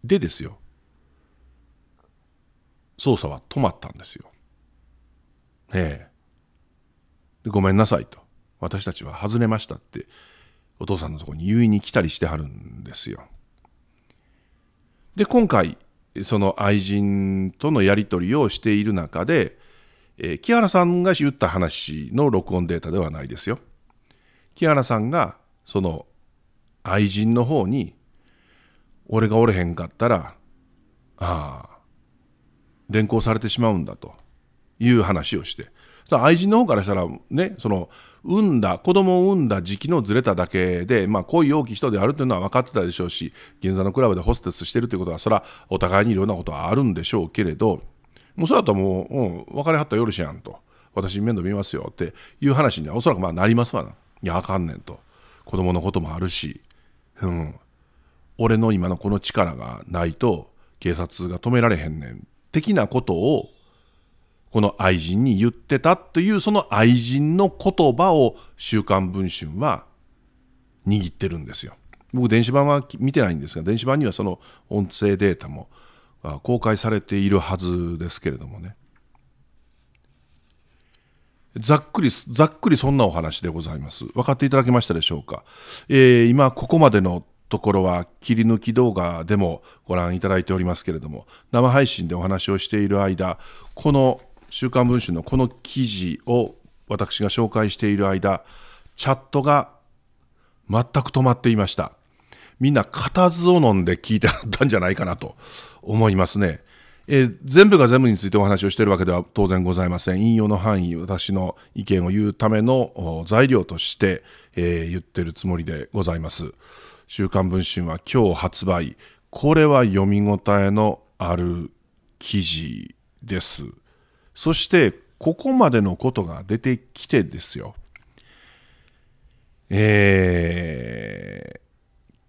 でですよ。捜査は止まったんですよ。ええ。ごめんなさいと。私たちは外れましたってお父さんのとこに言いに来たりしてはるんですよ。で今回その愛人とのやり取りをしている中でえー、木原さんが言った話の録音データではないですよ。木原さんがその愛人の方に「俺がおれへんかったらああ連行されてしまうんだ」という話をして愛人の方からしたらねその産んだ子供を産んだ時期のずれただけで、まあ、恋多き人であるというのは分かってたでしょうし銀座のクラブでホステスしてるということはそれはお互いにいろんなことはあるんでしょうけれど。もうそれだらもう、うん、別れはった夜しやんと、私面倒見ますよっていう話にはおそらくまあなりますわな。いや、あかんねんと。子供のこともあるし、うん。俺の今のこの力がないと警察が止められへんねん。的なことを、この愛人に言ってたというその愛人の言葉を週刊文春は握ってるんですよ。僕電子版は見てないんですが電子版にはその音声データも公開されているはずですけれどもねざっくりざっくりそんなお話でございます分かっていただけましたでしょうか、えー、今ここまでのところは切り抜き動画でもご覧いただいておりますけれども生配信でお話をしている間この「週刊文春」のこの記事を私が紹介している間チャットが全く止まっていましたみんな固唾を飲んで聞いてあったんじゃないかなと思いますね。えー、全部が全部についてお話をしているわけでは当然ございません。引用の範囲、私の意見を言うための材料として、えー、言ってるつもりでございます。週刊文春は今日発売。これは読み応えのある記事です。そして、ここまでのことが出てきてですよ。えー、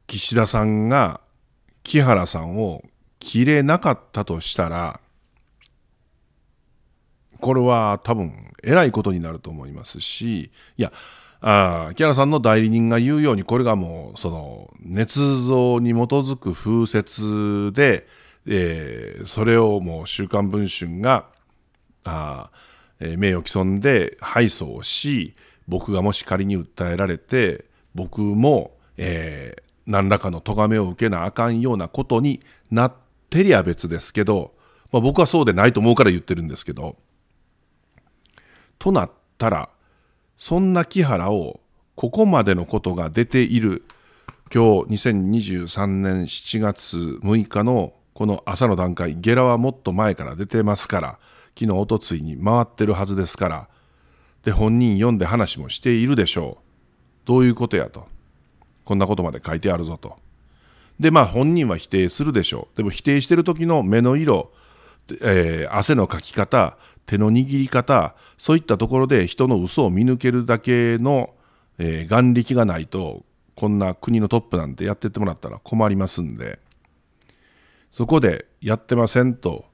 岸田さんが木原さんを切れなかったとしたらこれは多分えらいことになると思いますしいやあ木原さんの代理人が言うようにこれがもうその捏造に基づく風説で、えー、それをもう「週刊文春が」あえ名誉毀損で敗訴をし僕がもし仮に訴えられて僕も、えー、何らかの咎めを受けなあかんようなことになっテリア別ですけど、まあ、僕はそうでないと思うから言ってるんですけど、となったら、そんな木原をここまでのことが出ている今日2023年7月6日のこの朝の段階、ゲラはもっと前から出てますから、昨日、おとついに回ってるはずですから、で、本人読んで話もしているでしょう。どういうことやと。こんなことまで書いてあるぞと。で、まあ本人は否定するでしょう。でも否定してる時の目の色、えー、汗のかき方、手の握り方、そういったところで人の嘘を見抜けるだけの、えー、眼力がないと、こんな国のトップなんてやってってもらったら困りますんで、そこでやってませんと、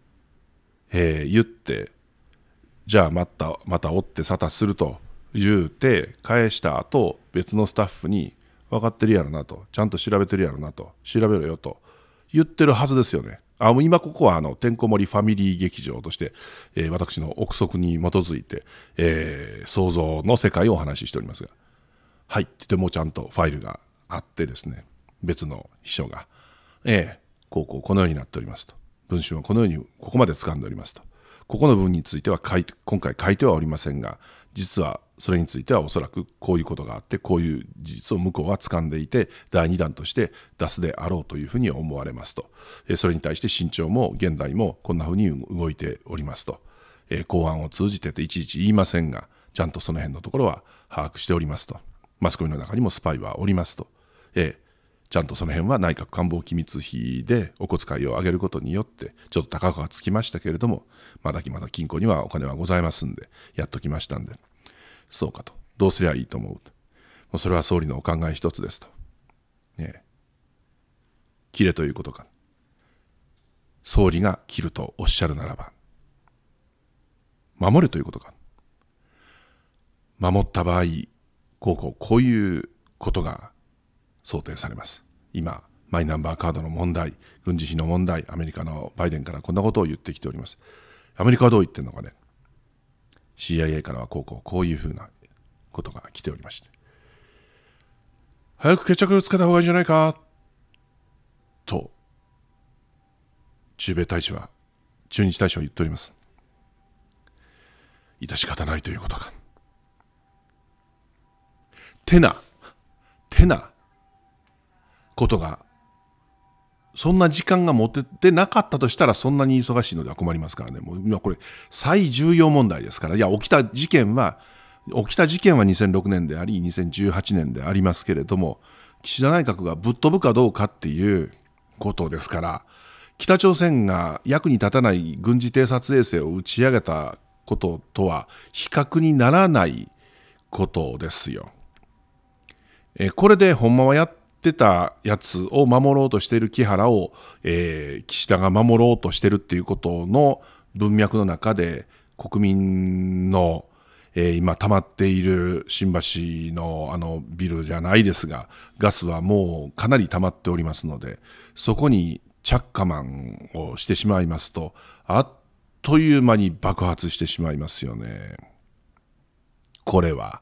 えー、言って、じゃあまた、また追って沙汰すると言うて返した後、別のスタッフに分かってるやろなと、ちゃんと調べてるやろなと、調べろよと言ってるはずですよね。あもう今ここはあのてんこ盛りファミリー劇場として、えー、私の憶測に基づいて、えー、想像の世界をお話ししておりますが、はい、とてもちゃんとファイルがあってですね、別の秘書が、ええー、こうこうこのようになっておりますと、文春はこのようにここまで掴んでおりますと、ここの文については今回書いてはおりませんが、実はそれについてはおそらくこういうことがあってこういう事実を向こうは掴んでいて第2弾として出すであろうというふうに思われますとそれに対して新潮も現代もこんなふうに動いておりますと公安を通じてていちいち言いませんがちゃんとその辺のところは把握しておりますとマスコミの中にもスパイはおりますと、ちゃんとその辺は内閣官房機密費でお小遣いを上げることによってちょっと高くはつきましたけれどもまだまだ金庫にはお金はございますんでやっときましたんで。そうかと。どうすりゃいいと思う。それは総理のお考え一つですと。ねえ。切れということか。総理が切るとおっしゃるならば、守るということか。守った場合、こうこう、こういうことが想定されます。今、マイナンバーカードの問題、軍事費の問題、アメリカのバイデンからこんなことを言ってきております。アメリカはどう言ってるのかね。CIA からはこうこうこういうふうなことが来ておりまして早く決着をつけた方がいいんじゃないかと駐米大使は駐日大使は言っております致し方ないということかてなてなことがそんな時間が持ててなかったとしたら、そんなに忙しいのでは困りますからね。もう今これ、最重要問題ですから。いや、起きた事件は、起きた事件は2006年であり、2018年でありますけれども、岸田内閣がぶっ飛ぶかどうかっていうことですから、北朝鮮が役に立たない軍事偵察衛星を打ち上げたこととは比較にならないことですよ。えこれでほんまはやっってたやつを守ろうとしている木原を、えー、岸田が守ろうとしてるっていうことの文脈の中で国民の、えー、今溜まっている新橋のあのビルじゃないですがガスはもうかなり溜まっておりますのでそこに着火マンをしてしまいますとあっという間に爆発してしまいますよね。これは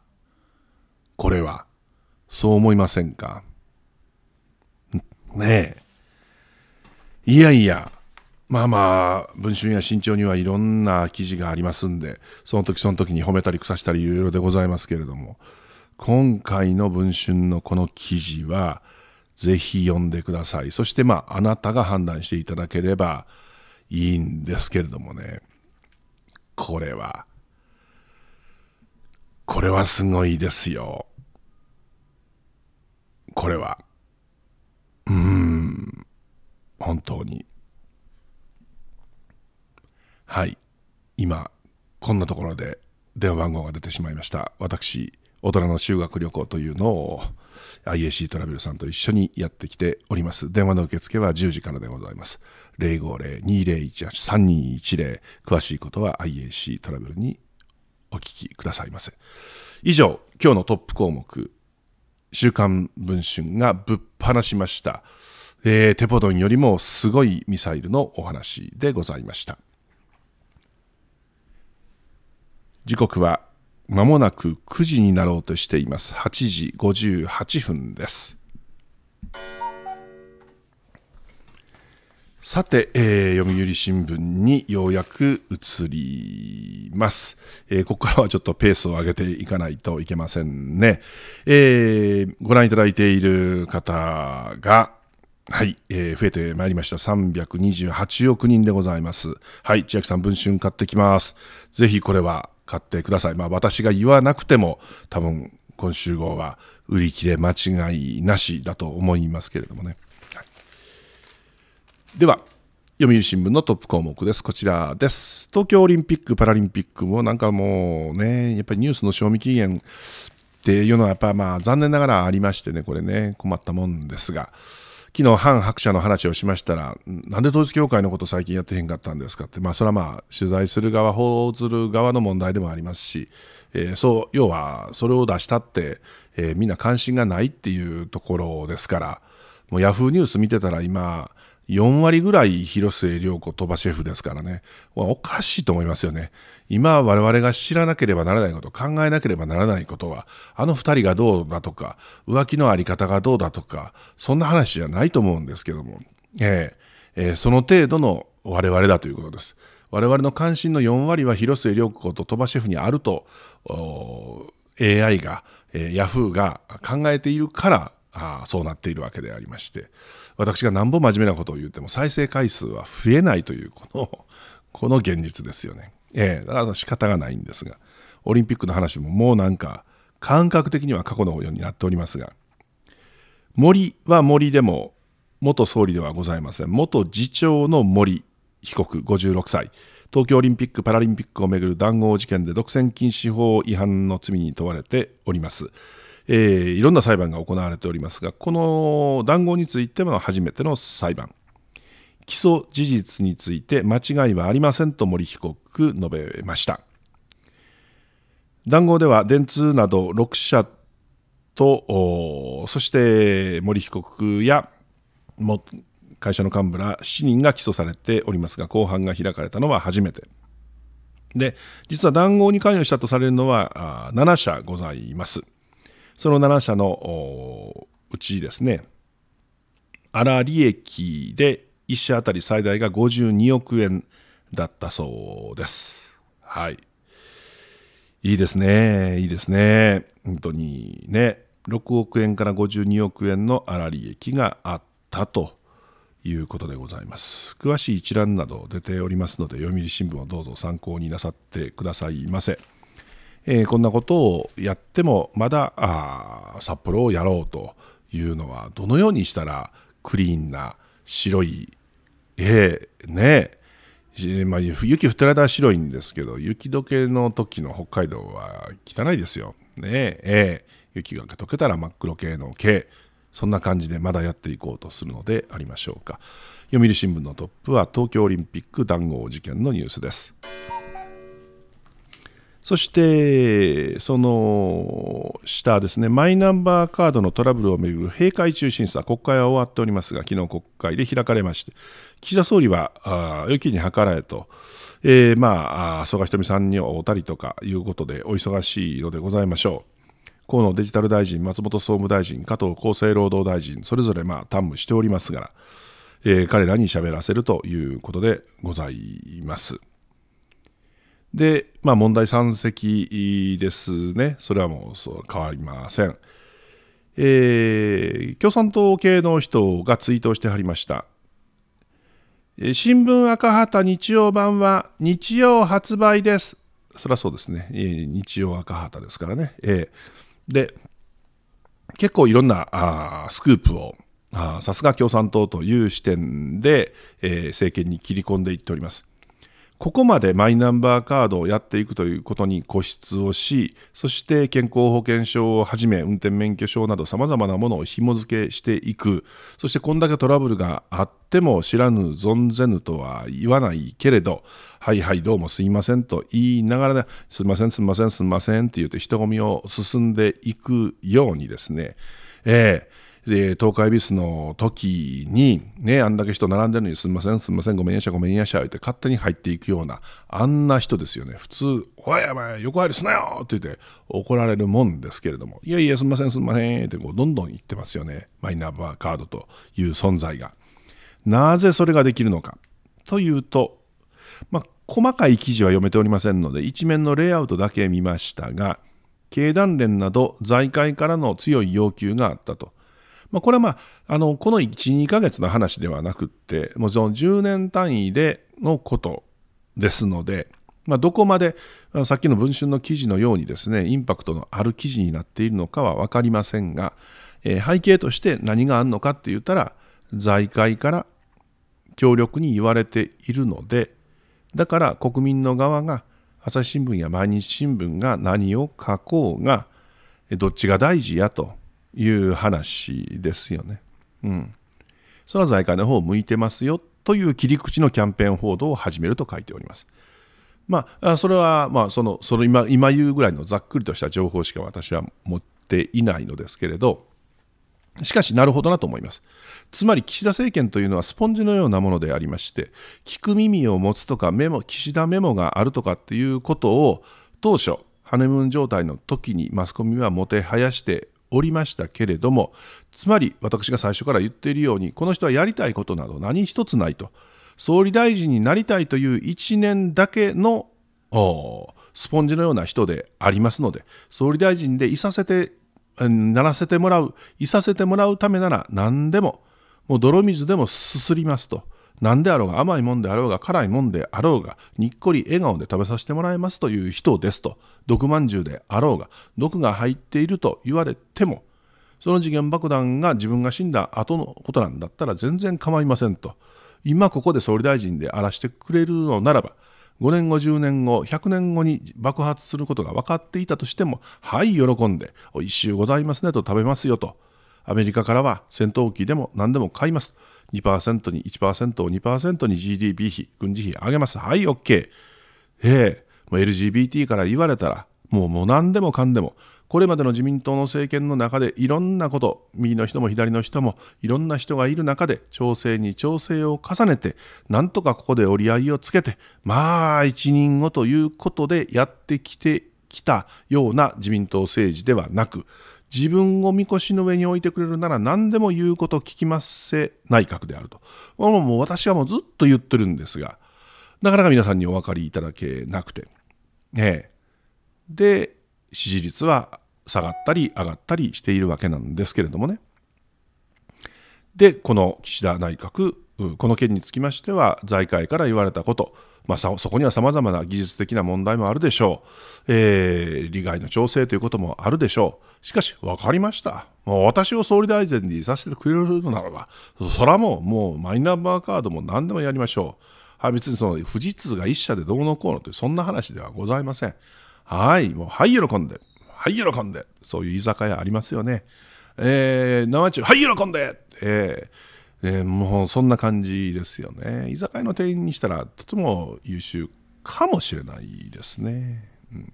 これはそう思いませんかねえ。いやいや、まあまあ、文春や新潮にはいろんな記事がありますんで、その時その時に褒めたり腐したりいろいろでございますけれども、今回の文春のこの記事は、ぜひ読んでください。そしてまあ、あなたが判断していただければいいんですけれどもね、これは、これはすごいですよ。これは。うん、本当に。はい、今、こんなところで電話番号が出てしまいました。私、大人の修学旅行というのを IAC トラベルさんと一緒にやってきております。電話の受付は10時からでございます。050-2018-3210詳しいことは IAC トラベルにお聞きくださいませ。以上、今日のトップ項目週刊文春がぶっ放しました、えー、テポドンよりもすごいミサイルのお話でございました時刻はまもなく9時になろうとしています8時58分ですさて、えー、読売新聞にようやく移ります、えー、ここからはちょっとペースを上げていかないといけませんね。えー、ご覧いただいている方が、はい、えー、増えてまいりました。328億人でございます。はい、千秋さん、文春買ってきます。ぜひこれは買ってください。まあ、私が言わなくても、多分今週号は売り切れ間違いなしだと思いますけれどもね。では読売新聞のトップ項目です。こちらです。東京オリンピック・パラリンピックもなんかもうね、やっぱりニュースの賞味期限っていうのはやっぱまあ残念ながらありましてね、これね、困ったもんですが、昨日、反白者の話をしましたら、なんで統一教会のこと最近やってへんかったんですかって、まあそれはまあ取材する側、報ずる側の問題でもありますし、えー、そう、要はそれを出したって、えー、みんな関心がないっていうところですから、もうヤフーニュース見てたら今、4割ぐらい広末涼子鳥羽シェフですからね、おかしいと思いますよね。今我々が知らなければならないこと、考えなければならないことは、あの2人がどうだとか、浮気のあり方がどうだとか、そんな話じゃないと思うんですけども、えーえー、その程度の我々だということです。我々の関心の4割は広末涼子と鳥羽シェフにあると、AI が、えー、が考えているからあそうなっているわけでありまして、私がなんぼ真面目なことを言っても再生回数は増えないというこの、*laughs* この現実ですよね。ええだから仕方がないんですが、オリンピックの話ももうなんか感覚的には過去のようになっておりますが、森は森でも元総理ではございません。元次長の森被告56歳。東京オリンピック・パラリンピックをめぐる談合事件で独占禁止法違反の罪に問われております。えー、いろんな裁判が行われておりますが、この談合については初めての裁判。起訴事実について間違いはありませんと森被告述べました。談合では電通など6社とそして森被告や会社の幹部ら7人が起訴されておりますが公判が開かれたのは初めてで実は談合に関与したとされるのは7社ございますその7社のうちですね、粗利益で1社当たり最大が52億円だったそうです。はい。いいですね。いいですね。本当にね、6億円から52億円の粗利益があったということでございます。詳しい一覧など出ておりますので、読売新聞をどうぞ参考になさってくださいませ。えー、こんなことをやってもまだあ札幌をやろうというのはどのようにしたらクリーンな白いええー、ねえ、まあ、雪降ってる間は白いんですけど雪解けの時の北海道は汚いですよ。ねええー、雪が溶けたら真っ黒系の系そんな感じでまだやっていこうとするのでありましょうか。読売新聞のトップは東京オリンピック談合事件のニュースです。そしてその下ですね、マイナンバーカードのトラブルをめぐる閉会中審査、国会は終わっておりますが、昨日国会で開かれまして、岸田総理は、あ良きに計らえと、えー、まあ、曽我ひとみさんにおたりとかいうことで、お忙しいのでございましょう。河野デジタル大臣、松本総務大臣、加藤厚生労働大臣、それぞれ、まあ、担務しておりますが、えー、彼らに喋らせるということでございます。で、まあ、問題山積ですね、それはもうそう変わりません、えー、共産党系の人がツイートしてはりました。新聞赤旗日曜版は日曜発売です。そりゃそうですね。日曜赤旗ですからね。えー、で、結構いろんなあスクープをさすが共産党という視点で、えー、政権に切り込んでいっております。ここまでマイナンバーカードをやっていくということに固執をし、そして健康保険証をはじめ、運転免許証など様々なものを紐付けしていく、そしてこんだけトラブルがあっても知らぬ存ぜぬとは言わないけれど、はいはい、どうもすいませんと言いながら、ね、すいません、すいません、すいませんって言って人混みを進んでいくようにですね、えーで東海ビスの時にねあんだけ人並んでるのにすみませんすみませんごめんやしゃごめんやしゃって勝手に入っていくようなあんな人ですよね普通「おいお前横入りすなよ!」って言って怒られるもんですけれども「いやいやすみませんすみません」ってこうどんどん言ってますよねマイナンバーカードという存在が。なぜそれができるのかというと、まあ、細かい記事は読めておりませんので一面のレイアウトだけ見ましたが経団連など財界からの強い要求があったと。まあ、これはまあ、あの、この1、2ヶ月の話ではなくって、もうその10年単位でのことですので、まあ、どこまでさっきの文春の記事のようにですねインパクトのある記事になっているのかは分かりませんが、えー、背景として何があるのかって言ったら財界から強力に言われているのでだから国民の側が朝日新聞や毎日新聞が何を書こうがどっちが大事やという話ですよね。うん。その財界の方を向いてますよという切り口のキャンペーン報道を始めると書いております。まあ、それは、まあ、その、その今、今言うぐらいのざっくりとした情報しか私は持っていないのですけれど、しかし、なるほどなと思います。つまり、岸田政権というのはスポンジのようなものでありまして、聞く耳を持つとか、メモ、岸田メモがあるとかっていうことを、当初、ハネムーン状態の時にマスコミはもてはやしておりましたけれどもつまり私が最初から言っているようにこの人はやりたいことなど何一つないと総理大臣になりたいという1年だけのスポンジのような人でありますので総理大臣でいさせてならせてもらういさせてもらうためなら何でももう泥水でもすすりますと。何であろうが甘いもんであろうが辛いもんであろうがにっこり笑顔で食べさせてもらいますという人ですと毒まんじゅうであろうが毒が入っていると言われてもその次元爆弾が自分が死んだ後のことなんだったら全然構いませんと今ここで総理大臣で荒らしてくれるのならば5年後10年後100年後に爆発することが分かっていたとしてもはい喜んでおいしゅうございますねと食べますよとアメリカからは戦闘機でも何でも買います2%に1%を2%に GDP 費、軍事費上げます。はい、OK。ええー、もう LGBT から言われたら、もうもう何でもかんでも、これまでの自民党の政権の中でいろんなこと、右の人も左の人もいろんな人がいる中で調整に調整を重ねて、なんとかここで折り合いをつけて、まあ一人後ということでやってきてきたような自民党政治ではなく、自分をみこしの上に置いてくれるなら何でも言うこと聞きますせ内閣であると。もう私はもうずっと言ってるんですが、なかなか皆さんにお分かりいただけなくて。ね、で、支持率は下がったり上がったりしているわけなんですけれどもね。で、この岸田内閣この件につきましては財界から言われたこと、まあ、そこにはさまざまな技術的な問題もあるでしょう、えー、利害の調整ということもあるでしょうしかし分かりましたもう私を総理大臣にいさせてくれるならばそれはもうもうマイナンバーカードも何でもやりましょうは別にその富士通が1社でどうのこうのというそんな話ではございませんはいもうはい喜んではい喜んでそういう居酒屋ありますよねえー、生中はい喜んでえーえー、もうそんな感じですよね居酒屋の店員にしたらとても優秀かもしれないですね、うん、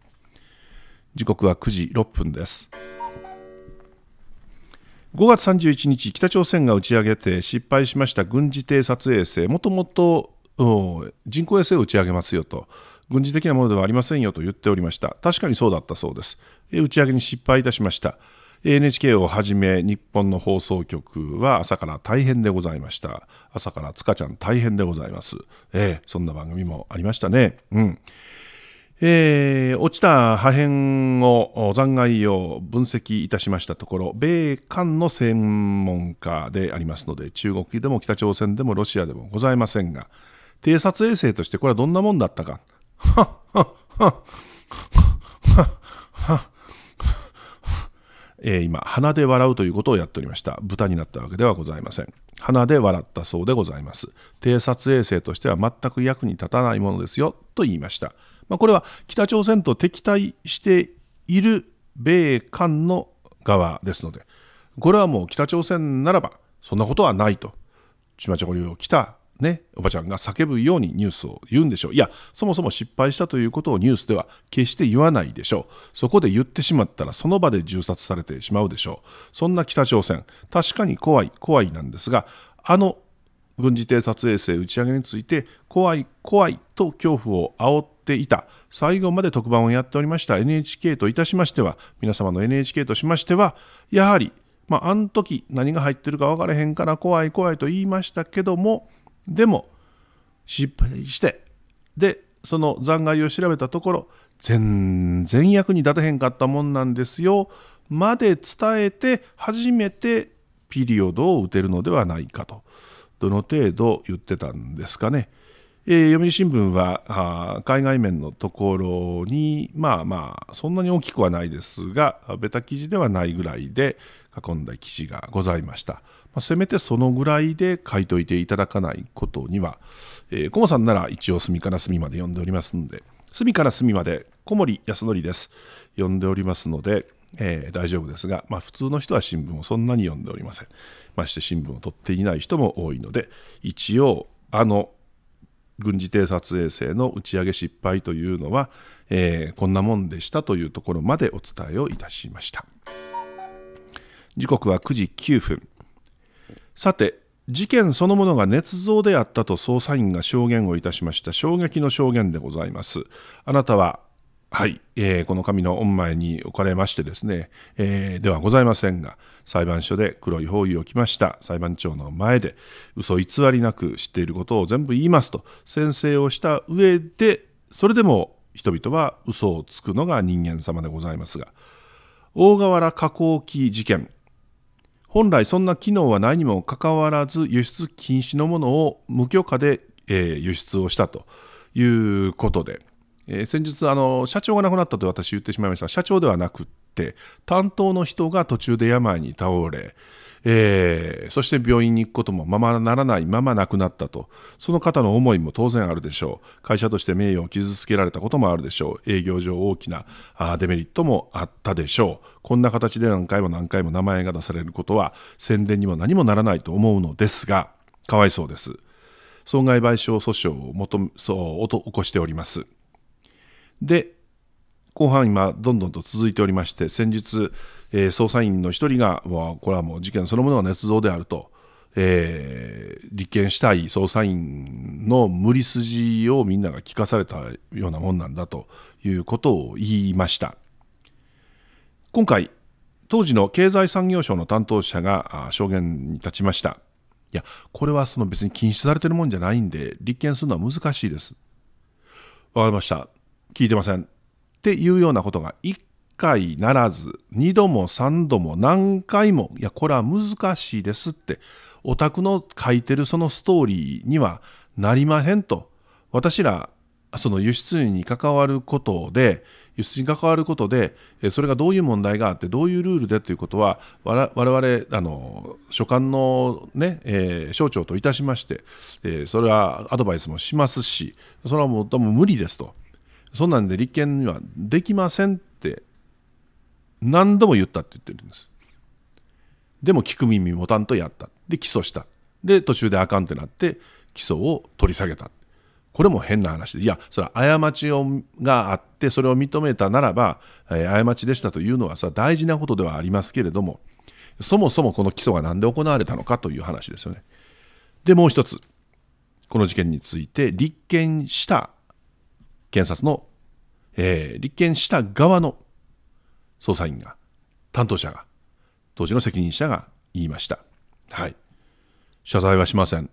時刻は9時6分です5月31日北朝鮮が打ち上げて失敗しました軍事偵察衛星もともと人工衛星を打ち上げますよと軍事的なものではありませんよと言っておりました確かにそうだったそうです打ち上げに失敗いたしました NHK をはじめ日本の放送局は朝から大変でございました朝から塚ちゃん大変でございますええそんな番組もありましたねうんえー、落ちた破片を残骸を分析いたしましたところ米韓の専門家でありますので中国でも北朝鮮でもロシアでもございませんが偵察衛星としてこれはどんなもんだったか。えー、今鼻で笑うということをやっておりました豚になったわけではございません鼻で笑ったそうでございます偵察衛星としては全く役に立たないものですよと言いました、まあ、これは北朝鮮と敵対している米韓の側ですのでこれはもう北朝鮮ならばそんなことはないとチマチャゴ流を来たね、おばちゃんが叫ぶようにニュースを言うんでしょう。いや、そもそも失敗したということをニュースでは決して言わないでしょう。そこで言ってしまったらその場で銃殺されてしまうでしょう。そんな北朝鮮、確かに怖い、怖いなんですが、あの軍事偵察衛星打ち上げについて怖い怖いと恐怖を煽っていた最後まで特番をやっておりました NHK といたしましては皆様の NHK としましてはやはりまあ、あの時何が入ってるか分からへんから怖い怖いと言いましたけどもでも失敗してでその残骸を調べたところ全然役に立てへんかったもんなんですよまで伝えて初めてピリオドを打てるのではないかとどの程度言ってたんですかね。えー、読売新聞は海外面のところにまあまあそんなに大きくはないですがベタ記事ではないぐらいで囲んだ記事がございました。まあ、せめてそのぐらいで書いといていただかないことには、えー、コモさんなら一応隅から隅まで読んでおりますので、隅から隅まで小森康則です。読んでおりますので、えー、大丈夫ですが、まあ、普通の人は新聞をそんなに読んでおりません。まして新聞を取っていない人も多いので、一応、あの、軍事偵察衛星の打ち上げ失敗というのは、えー、こんなもんでしたというところまでお伝えをいたしました。時刻は9時9分。さて事件そのものが捏造であったと捜査員が証言をいたしました衝撃の証言でございますあなたははい、えー、この紙の御前に置かれましてですね、えー、ではございませんが裁判所で黒い包囲を着ました裁判長の前で嘘偽りなく知っていることを全部言いますと宣誓をした上でそれでも人々は嘘をつくのが人間様でございますが大河原加工機事件本来そんな機能はないにもかかわらず輸出禁止のものを無許可で、輸出をしたということで、先日あの社長が亡くなったと私言ってしまいました社長ではなくって担当の人が途中で病に倒れえー、そして病院に行くこともままならないまま亡くなったとその方の思いも当然あるでしょう会社として名誉を傷つけられたこともあるでしょう営業上大きなあデメリットもあったでしょうこんな形で何回も何回も名前が出されることは宣伝にも何もならないと思うのですがかわいそうです損害賠償訴訟を求そう起こしておりますで公判、今、どんどんと続いておりまして、先日、えー、捜査員の一人が、これはもう事件そのものが捏造であると、えー、立件したい捜査員の無理筋をみんなが聞かされたようなもんなんだということを言いました。今回、当時の経済産業省の担当者が証言に立ちました。いや、これはその別に禁止されてるもんじゃないんで、立件するのは難しいです。わかりました。聞いてません。っていうようなことが1回ならず2度も3度も何回もいやこれは難しいですってオタクの書いてるそのストーリーにはなりまへんと私らその輸出に関わることで輸出に関わることでそれがどういう問題があってどういうルールでということは我々あの所管のね、えー、省庁といたしまして、えー、それはアドバイスもしますしそれはもう多分無理ですと。そんなんで立憲にはできませんって何度も言ったって言ってるんです。でも聞く耳持たんとやった。で、起訴した。で、途中であかんってなって、起訴を取り下げた。これも変な話で、いや、それは過ちをがあって、それを認めたならば、えー、過ちでしたというのはさ、大事なことではありますけれども、そもそもこの起訴が何で行われたのかという話ですよね。で、もう一つ、この事件について、立件した検察の、えー、立件した側の捜査員が、担当者が、当時の責任者が言いました。はい。謝罪はしません。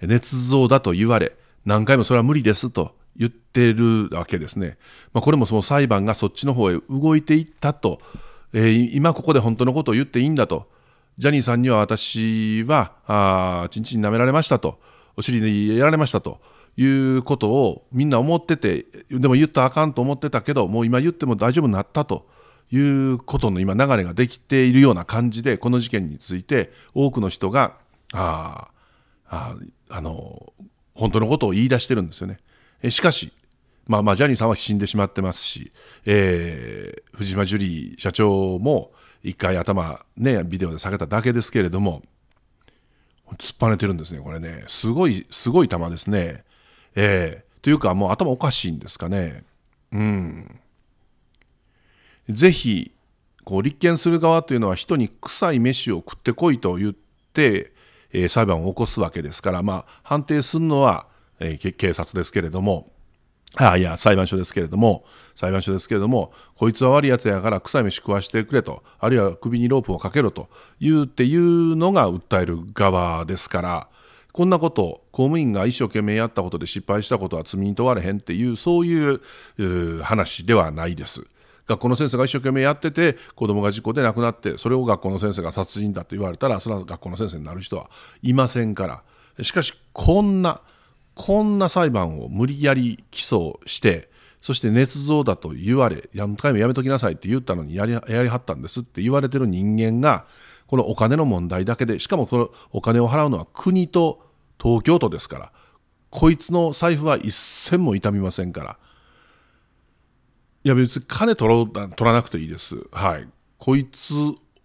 捏造だと言われ、何回もそれは無理ですと言ってるわけですね。まあ、これもその裁判がそっちの方へ動いていったと、えー、今ここで本当のことを言っていいんだと、ジャニーさんには私は、あちんちん舐められましたと、お尻にやられましたと、いうことをみんな思っててでも言ったらあかんと思ってたけどもう今言っても大丈夫になったということの今流れができているような感じでこの事件について多くの人があああの本当のことを言い出してるんですよね。しかしまあまあジャニーさんは死んでしまってますし、えー、藤島ジュリー社長も一回頭ねビデオで下げただけですけれども突っぱねてるんですねこれねすごいすごい球ですね。えー、というかもう頭おかしいんですかね。うん。ぜひ、こう立件する側というのは人に臭い飯を食ってこいと言って、えー、裁判を起こすわけですから、まあ、判定するのは、えー、警察ですけれども、あいや、裁判所ですけれども、裁判所ですけれども、こいつは悪いやつやから臭い飯食わしてくれと、あるいは首にロープをかけろと言うっていうのが訴える側ですから、こんなこと公務員が一生懸命やったことで失敗したことは罪に問われへんっていうそういう話ではないです。学校の先生が一生懸命やってて子供が事故で亡くなってそれを学校の先生が殺人だと言われたらそれは学校の先生になる人はいませんからしかしこんなこんな裁判を無理やり起訴してそして捏造だと言われ何回もやめときなさいって言ったのにやりやりはったんですって言われてる人間がこのお金の問題だけで、しかもそのお金を払うのは国と東京都ですから、こいつの財布は一銭も痛みませんから。いや別に金取ろう取らなくていいです。はい。こいつ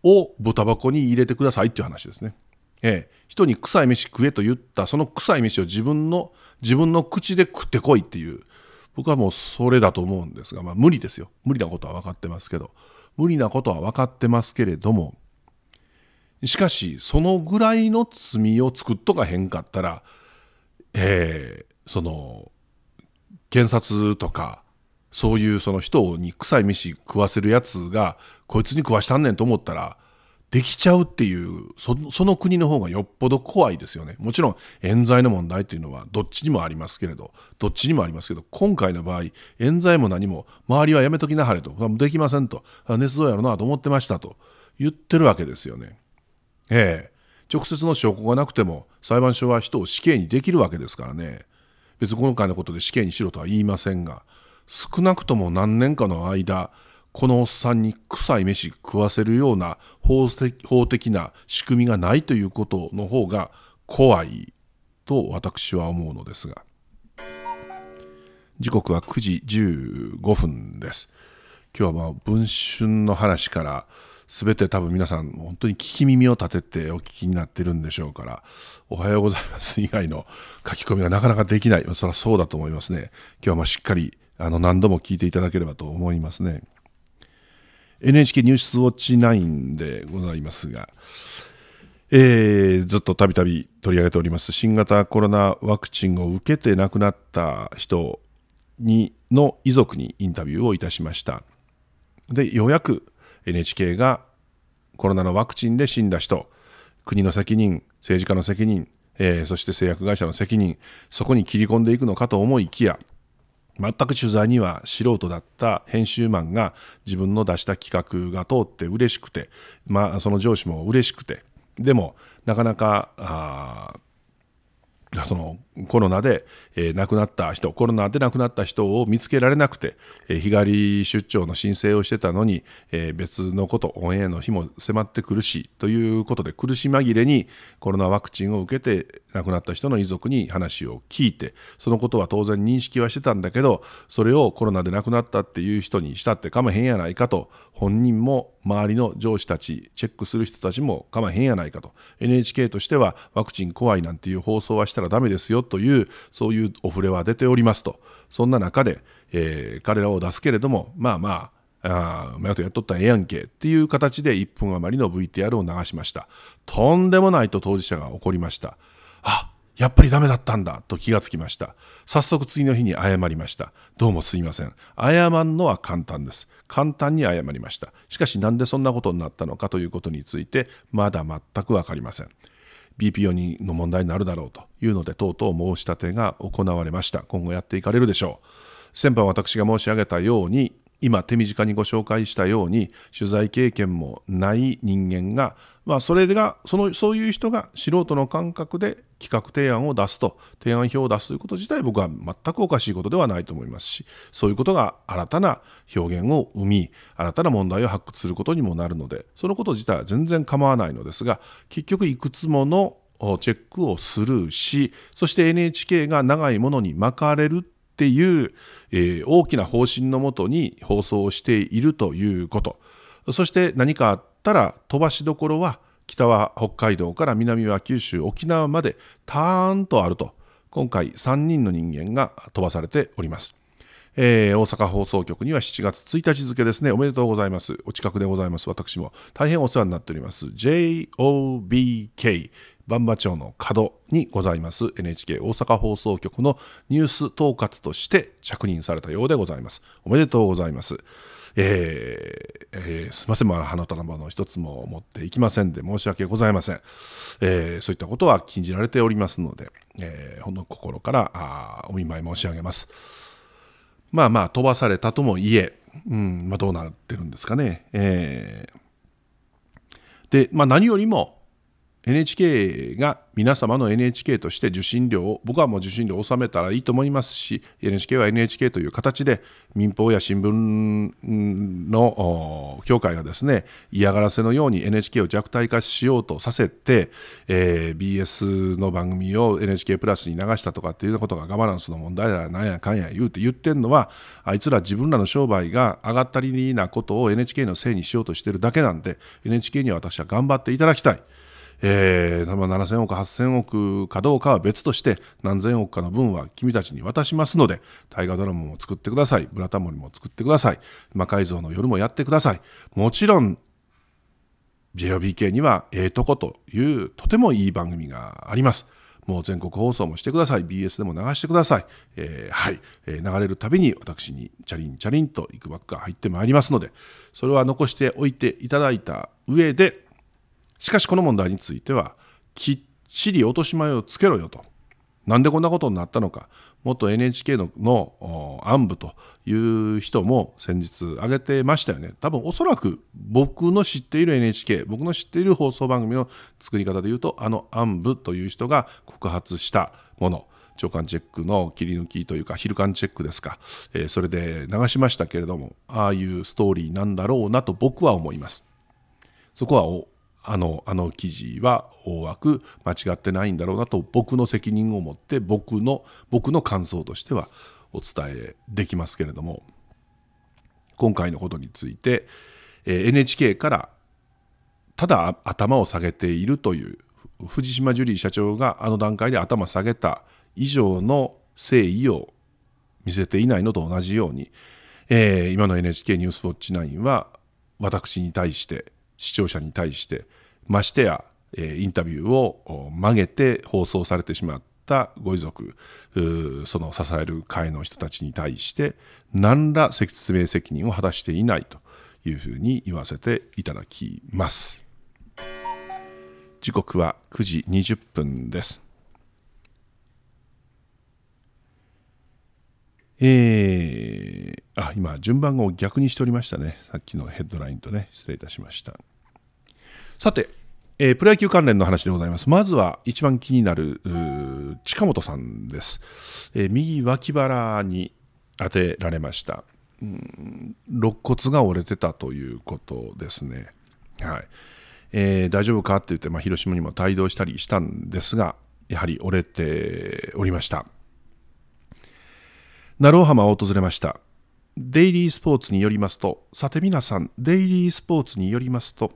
を豚箱に入れてくださいっていう話ですね。ええ。人に臭い飯食えと言った、その臭い飯を自分の、自分の口で食ってこいっていう。僕はもうそれだと思うんですが、まあ無理ですよ。無理なことは分かってますけど。無理なことは分かってますけれども、しかしそのぐらいの罪を作っとかへんかったら、えー、その検察とかそういうその人に臭い飯食わせるやつがこいつに食わしたんねんと思ったらできちゃうっていうその国の方がよっぽど怖いですよねもちろん冤罪の問題というのはどっちにもありますけれどどっちにもありますけど今回の場合冤罪も何も周りはやめときなはれとできませんと熱造やろなと思ってましたと言ってるわけですよね。ええ、直接の証拠がなくても裁判所は人を死刑にできるわけですからね別に今回のことで死刑にしろとは言いませんが少なくとも何年かの間このおっさんに臭い飯食わせるような法的な仕組みがないということの方が怖いと私は思うのですが時刻は9時15分です今日はまあ文春の話からすべて多分皆さん本当に聞き耳を立ててお聞きになってるんでしょうからおはようございます以外の書き込みがなかなかできないそれはそうだと思いますね今日はまあしっかりあの何度も聞いていただければと思いますね NHK ニュースウォッチ9でございますが、えー、ずっとたびたび取り上げております新型コロナワクチンを受けて亡くなった人にの遺族にインタビューをいたしましたでようやく NHK がコロナのワクチンで死んだ人国の責任政治家の責任、えー、そして製薬会社の責任そこに切り込んでいくのかと思いきや全く取材には素人だった編集マンが自分の出した企画が通って嬉しくて、まあ、その上司も嬉しくてでもなかなかそのコロナで、えー、亡くなった人コロナで亡くなった人を見つけられなくて、えー、日帰り出張の申請をしてたのに、えー、別のことオンエアの日も迫ってくるしということで苦し紛れにコロナワクチンを受けて亡くなった人の遺族に話を聞いてそのことは当然認識はしてたんだけどそれをコロナで亡くなったっていう人にしたってかまへんやないかと本人も周りの上司たちチェックする人たちもかまへんやないかと NHK としてはワクチン怖いなんていう放送はしたたらダメですよというそういうお触れは出ておりますとそんな中で、えー、彼らを出すけれどもまあまあああ、やっとったらええやんけっていう形で1分余りの VTR を流しました。とんでもないと当事者が怒りました。あやっぱりダメだったんだと気がつきました。早速次の日に謝りました。どうもすいません。謝るのは簡単です。簡単に謝りました。しかしなんでそんなことになったのかということについて、まだ全く分かりません。BPO にの問題になるだろうというので、とうとう申し立てが行われました。今後やっていかれるでしょう。先般私が申し上げたように、今手短にご紹介したように取材経験もない人間が、まあ、それがそのそういう人が素人の感覚で企画提案を出すと提案表を出すということ自体僕は全くおかしいことではないと思いますしそういうことが新たな表現を生み新たな問題を発掘することにもなるのでそのこと自体は全然構わないのですが結局いくつものチェックをスルーしそして NHK が長いものに巻かれるっていう、えー、大きな方針のもとに放送をしているということそして何かあったら飛ばしどころは北は北海道から南は九州沖縄までターンとあると今回3人の人間が飛ばされております。えー、大阪放送局には7月1日付ですね、おめでとうございます。お近くでございます。私も大変お世話になっております。JOBK、万場町の角にございます NHK 大阪放送局のニュース統括として着任されたようでございます。おめでとうございます。えーえー、すみません、まあ、花束の一つも持っていきませんで申し訳ございません、えー、そういったことは禁じられておりますので、えー、ほんの心からあお見舞い申し上げますまあまあ飛ばされたともいえ、うんまあ、どうなってるんですかね、えー、で、まあ、何よりも NHK が皆様の NHK として受信料を僕はもう受信料を納めたらいいと思いますし NHK は NHK という形で民放や新聞の協会がですね嫌がらせのように NHK を弱体化しようとさせて、えー、BS の番組を NHK プラスに流したとかっていうようなことがガバナンスの問題やなんやかんや言うて言ってんのはあいつら自分らの商売が上がったりなことを NHK のせいにしようとしてるだけなんで NHK には私は頑張っていただきたい。えー、7000億、8000億かどうかは別として、何千億かの分は君たちに渡しますので、大河ドラマも作ってください、ブラタモリも作ってください、魔改造の夜もやってください。もちろん、JOBK にはええとこというとてもいい番組があります。もう全国放送もしてください。BS でも流してください。えー、はい、えー、流れるたびに私にチャリンチャリンといくばっか入ってまいりますので、それは残しておいていただいた上で、しかしこの問題についてはきっちり落とし前をつけろよと。なんでこんなことになったのか、元 NHK のの暗部という人も先日挙げてましたよね。多分おそらく僕の知っている NHK、僕の知っている放送番組の作り方でいうと、あの暗部という人が告発したもの。長官チェックの切り抜きというか、昼間チェックですか、えー、それで流しましたけれども、ああいうストーリーなんだろうなと僕は思います。そこはあのあの記事は大枠間違ってないんだろうなと僕の責任を持って僕の僕の感想としてはお伝えできますけれども今回のことについて、え NHK からただ頭を下げているという藤島ジュリー社長があの段階で頭下げた以上の誠意を見せていないのと同じように、えー、今の NHK ニュースウォッチ9は私に対して視聴者に対してましてや、えインタビューを曲げて放送されてしまったご遺族その支える会の人たちに対して何ら説明責任を果たしていないというふうに言わせていただきます時刻は9時20分ですえー、あ今順番を逆にしておりましたねさっきのヘッドラインとね失礼いたしましたさて、えー、プロ野球関連の話でございますまずは一番気になる近本さんです、えー、右脇腹に当てられました肋骨が折れてたということですねはい、えー、大丈夫かって言って、まあ、広島にも帯同したりしたんですがやはり折れておりました鳴尾浜を訪れました。デイリースポーツによりますと、さて皆さん、デイリースポーツによりますと、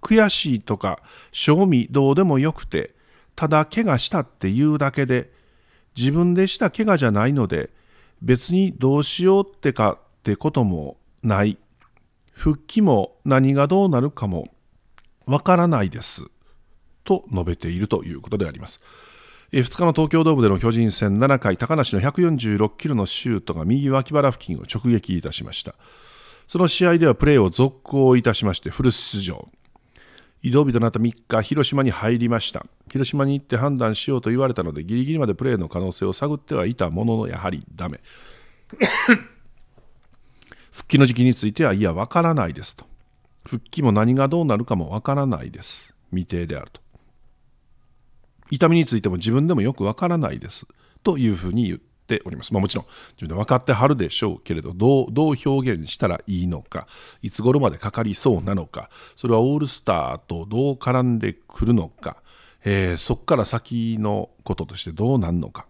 悔しいとか、賞味どうでもよくて、ただ怪我したっていうだけで、自分でした怪我じゃないので、別にどうしようってかってこともない。復帰も何がどうなるかもわからないです。と述べているということであります。え2日の東京ドームでの巨人戦7回高梨の146キロのシュートが右脇腹付近を直撃いたしましたその試合ではプレーを続行いたしましてフル出場移動日となった3日広島に入りました広島に行って判断しようと言われたのでギリギリまでプレーの可能性を探ってはいたもののやはりダメ *coughs* 復帰の時期についてはいやわからないですと復帰も何がどうなるかもわからないです未定であると痛みについても自分でもよくわからないですというふうに言っております。まあ、もちろん自分で分かってはるでしょうけれどどうどう表現したらいいのかいつ頃までかかりそうなのかそれはオールスターとどう絡んでくるのか、えー、そこから先のこととしてどうなるのか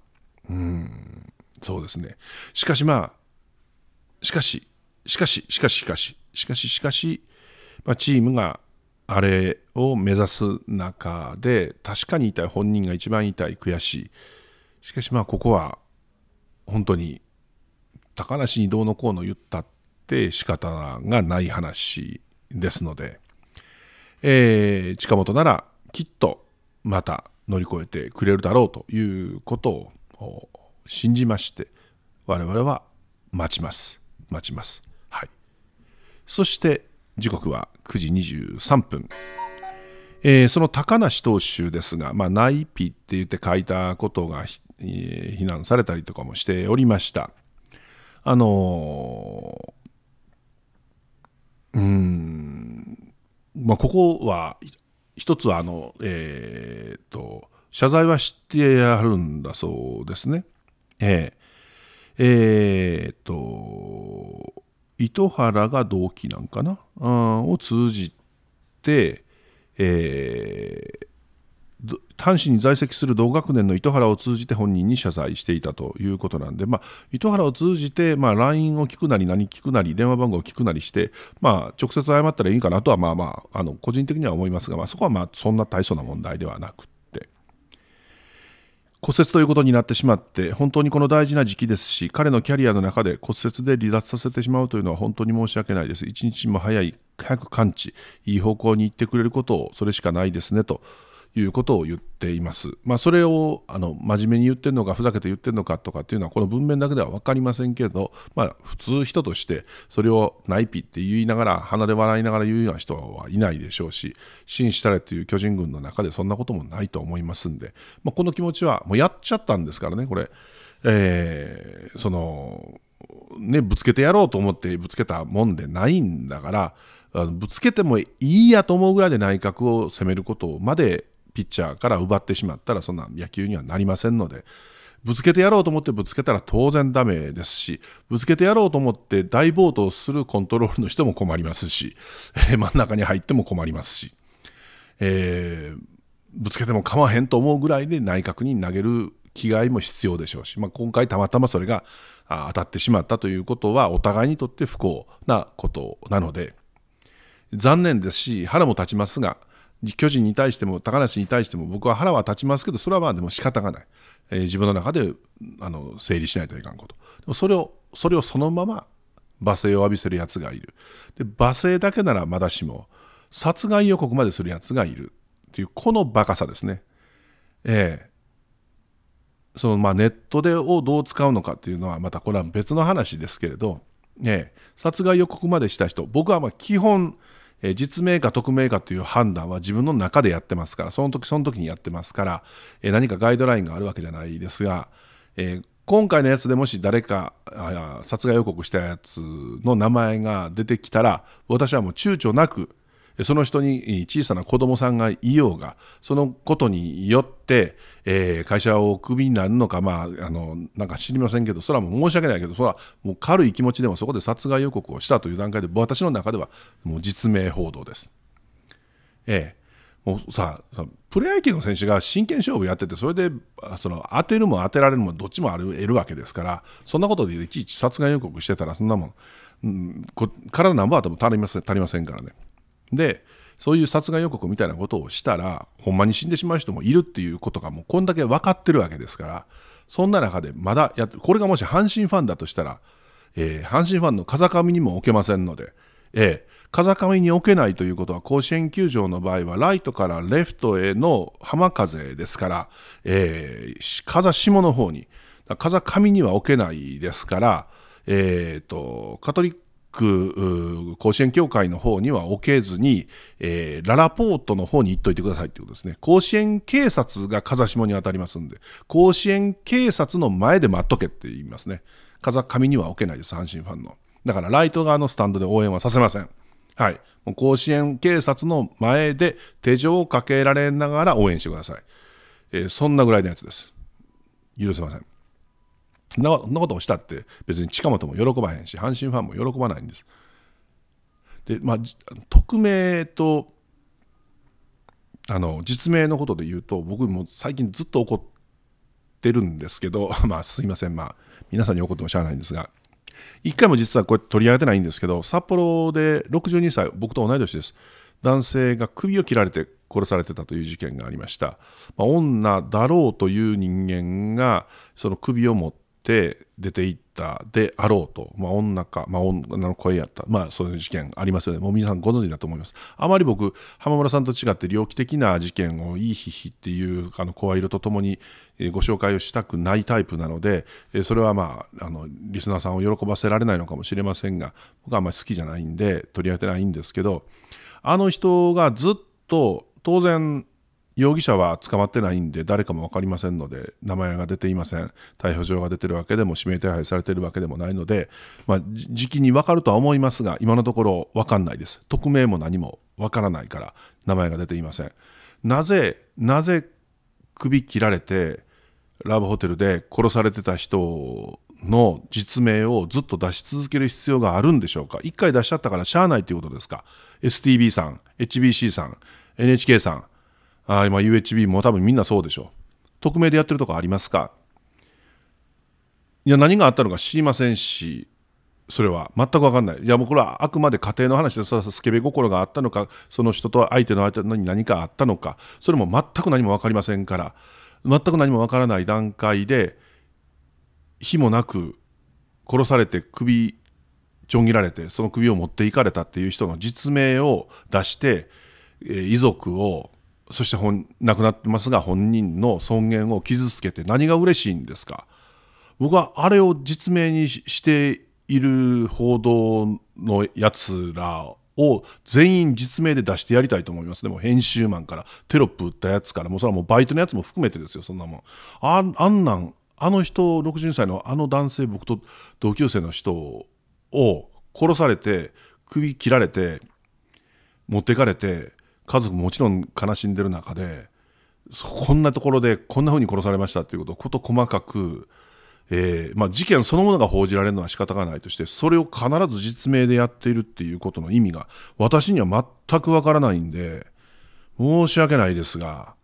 うんそうですねしかしまあしかししかししかししかししかししかし、まあ、チームがあれを目指す中で確かに痛い本人が一番痛い悔しいしかしまあここは本当に高梨にどうのこうの言ったって仕方がない話ですので、えー、近本ならきっとまた乗り越えてくれるだろうということを信じまして我々は待ちます待ちますはいそして時刻は9時23分。えー、その高梨投手ですが、まあ、内否って言って書いたことが、えー、非難されたりとかもしておりました。あのー、うん、まあ、ここは、一つはあの、えー、っと、謝罪はしてやるんだそうですね。えー、えー、っと、糸原が同期なんかなを通じて、えー、に在籍する同学年の糸原を通じて本人に謝罪していたということなんで、まあ、糸原を通じて、まあ、LINE を聞くなり何聞くなり電話番号を聞くなりして、まあ、直接謝ったらいいかなとはまあまああの個人的には思いますが、まあ、そこはまあそんな大層な問題ではなくて。骨折ということになってしまって本当にこの大事な時期ですし彼のキャリアの中で骨折で離脱させてしまうというのは本当に申し訳ないです一日も早い早く完治いい方向に行ってくれることをそれしかないですねということを言っています。まあ、それをあの真面目に言ってるのかふざけて言ってるのかとかっていうのはこの文面だけでは分かりませんけど、まあ、普通人としてそれを「ナイピ」って言いながら鼻で笑いながら言うような人はいないでしょうし「紳士たれ」という巨人軍の中でそんなこともないと思いますんで、まあ、この気持ちはもうやっちゃったんですからねこれ。えー、そのね、ぶつけてやろうと思ってぶつけたもんでないんだからぶつけてもいいやと思うぐらいで内閣を責めることまでピッチャーから奪ってしまったらそんな野球にはなりませんのでぶつけてやろうと思ってぶつけたら当然ダメですしぶつけてやろうと思って大暴投するコントロールの人も困りますし、え *laughs* 真ん中に入っても困りますし、えー、ぶつけても構わへんと思うぐらいで内角に投げる気概も必要でしょうし、まあ、今回たまたまそれが当たってしまったということはお互いにとって不幸なことなので残念ですし腹も立ちますが巨人に対しても高梨に対しても僕は腹は立ちますけどそれはまあでも仕方がない、えー、自分の中であの整理しないといかんことでもそれをそれをそのまま罵声を浴びせるやつがいるで罵声だけならまだしも殺害予告までするやつがいるっていうこのバカさですねええーそのまあネットでをどう使うのかっていうのはまたこれは別の話ですけれど、え殺害予告までした人僕はまあ基本え実名か匿名かという判断は自分の中でやってますから、その時その時にやってますから、え何かガイドラインがあるわけじゃないですが、え今回のやつでもし誰か殺害予告したやつの名前が出てきたら、私はもう躊躇なくその人に小さな子供さんがいようが、そのことによって、えー、会社をクビになるのか、まあ、あの、なんか知りませんけど、それはもう申し訳ないけど、それはもう軽い気持ちでもそこで殺害予告をしたという段階で、私の中ではもう実名報道です。ええもうさプロ野球の選手が真剣勝負やっててそれでその当てるも当てられるもどっちもある得るわけですからそんなことでいちいち殺害予告してたらそんなもん、うん、こ体なんぼあっても足りません足りませんからね。でそういう殺害予告みたいなことをしたらほんまに死んでしまう人もいるっていうことがもうこんだけ分かってるわけですからそんな中でまだやってこれがもし阪神ファンだとしたら、えー、阪神ファンの風上にも置けませんので、えー、風上に置けないということは甲子園球場の場合はライトからレフトへの浜風ですから、えー、風下の方に風上には置けないですから、えーと、カトリッック甲子園協会の方には置けずに、えー、ララポートの方に行っといてくださいってことですね。甲子園警察が風下に当たりますんで、甲子園警察の前で待っとけって言いますね。風上には置けないです、阪神ファンの。だからライト側のスタンドで応援はさせません。はい。もう甲子園警察の前で手錠をかけられながら応援してください。えー、そんなぐらいのやつです。許せません。そんなことをしたって別に近本も喜ばへんし阪神ファンも喜ばないんです。でまあ、匿名とあの実名のことで言うと僕も最近ずっと怒ってるんですけど、*laughs* まあ、すいません、まあ、皆さんに怒ってもしゃあないんですが一回も実はこれ取り上げてないんですけど札幌で62歳僕と同い年です男性が首を切られて殺されてたという事件がありました、まあ、女だろうという人間がその首を持ってて出ていったであろうと、まあ、女か、まあ、女の声やった、まあ、そういう事件ありますよねもう皆さんご存知だと思いますあまり僕浜村さんと違って猟奇的な事件をいいひひっていうあの声色とともにご紹介をしたくないタイプなのでそれはまああのリスナーさんを喜ばせられないのかもしれませんが僕はあんまり好きじゃないんで取り上げてないんですけどあの人がずっと当然容疑者は捕まってないんで誰かも分かりませんので名前が出ていません逮捕状が出てるわけでも指名手配されてるわけでもないので、まあ、時期に分かるとは思いますが今のところ分かんないです匿名も何も分からないから名前が出ていませんなぜなぜ首切られてラブホテルで殺されてた人の実名をずっと出し続ける必要があるんでしょうか1回出しちゃったからしゃあないということですか STB さん HBC さん NHK さんあ今 UHB も多分みんなそうでしょう。匿名でやってるとこありますかいや、何があったのか知りませんし、それは全く分かんない。いや、もうこれはあくまで家庭の話で、スケベ心があったのか、その人と相手の相手に何かあったのか、それも全く何も分かりませんから、全く何も分からない段階で、火もなく殺されて首ちょん切られてその首を持っていかれたっていう人の実名を出して、えー、遺族をそして本亡くなってますが本人の尊厳を傷つけて何が嬉しいんですか僕はあれを実名にしている報道のやつらを全員実名で出してやりたいと思いますでも編集マンからテロップ打ったやつからもうそれはもうバイトのやつも含めてですよそんなもんあんなんあの人60歳のあの男性僕と同級生の人を殺されて首切られて持ってかれて家族ももちろん悲しんでる中でこんなところでこんな風に殺されましたっていうことを事細かく、えー、まあ、事件そのものが報じられるのは仕方がないとしてそれを必ず実名でやっているっていうことの意味が私には全くわからないんで申し訳ないですが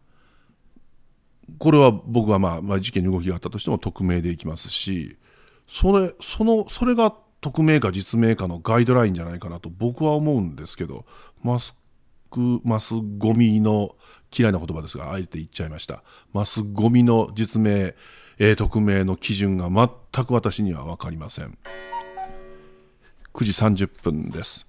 これは僕は、まあ、まあ事件に動きがあったとしても匿名でいきますしそれそのそれが匿名か実名かのガイドラインじゃないかなと僕は思うんですけどマスックマスゴミの嫌いな言葉ですがあえて言っちゃいましたマスゴミの実名、えー、匿名の基準が全く私には分かりません9時30分です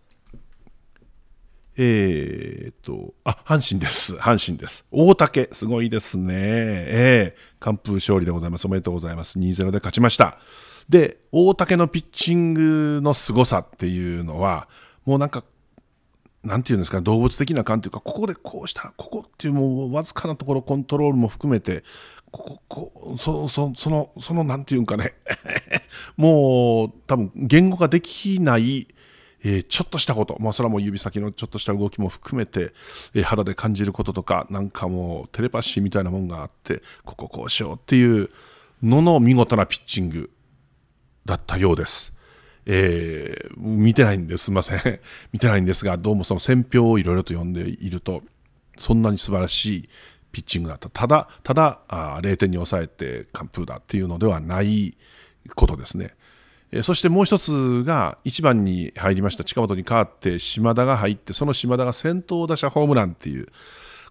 えー、っと、あ、阪神です。阪神です。大竹、すごいですね。ええー、完封勝利でございます。おめでとうございます。2-0で勝ちました。で、大竹のピッチングの凄さっていうのは、もうなんかなんていうんですか、動物的な感というか、ここでこうした、ここっていうもうわずかなところ、コントロールも含めて、ここ、こそそその、そのなんていうんかね *laughs* もう多分言語ができない、えー、ちょっとしたこと、まあ、それはもう指先のちょっとした動きも含めて、えー、肌で感じることとか、なんかもうテレパシーみたいなもんがあって、こここうしようっていうのの見事なピッチングだったようです。えー、見てないんですすいません *laughs* 見てないんですがどうもその戦評をいろいろと読んでいるとそんなに素晴らしいピッチングだったただただあ0点に抑えて完封だっていうのではないことですね、えー、そしてもう一つが1番に入りました近本に代わって島田が入ってその島田が先頭打者ホームランっていう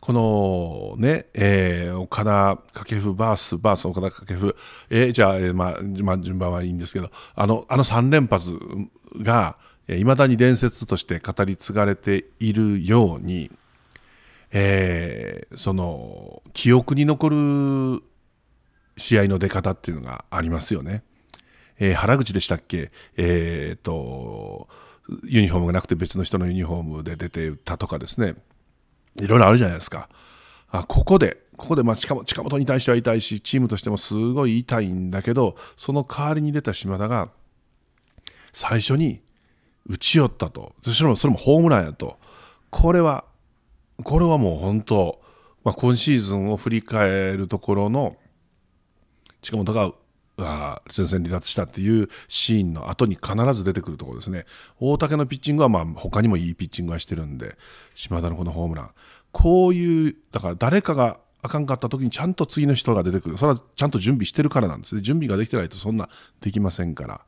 このね、えー、岡田掛布バースバース岡田掛布、えー、じゃあ、えーまあ、まあ順番はいいんですけどあのあの3連発がいまだに伝説として語り継がれているように、えー、その記憶に残る試合の出方っていうのがありますよね。えー、原口でしたっけ、えーと、とユニフォームがなくて別の人のユニフォームで出てたとかですねいろいろあるじゃないですか。あここで、ここでまあ近近本に対しては痛いし、チームとしてもすごい痛いんだけど、その代わりに出た島田が、最初に打ち寄ったと、しろそれもホームランやと、これは、これはもう本当、まあ、今シーズンを振り返るところの近本がが戦線離脱したっていうシーンの後に必ず出てくるところですね大竹のピッチングはまあ他にもいいピッチングはしてるんで島田のこのホームランこういうだから誰かがあかんかった時にちゃんと次の人が出てくるそれはちゃんと準備してるからなんですね準備ができてないとそんなできませんから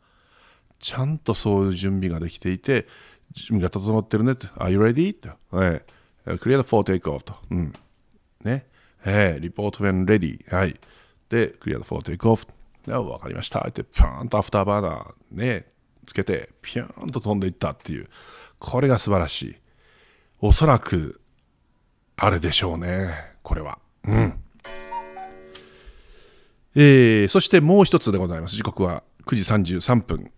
ちゃんとそういう準備ができていて準備が整ってるねって Are you ready? って、ー、Clear the four take off と、うん、ねえー、リポート when ready はいで Clear the four take off で分かりましたってピューンとアフターバーナーねつけてピューンと飛んでいったっていうこれが素晴らしいおそらくあれでしょうねこれはうんえー、そしてもう一つでございます時刻は9時33分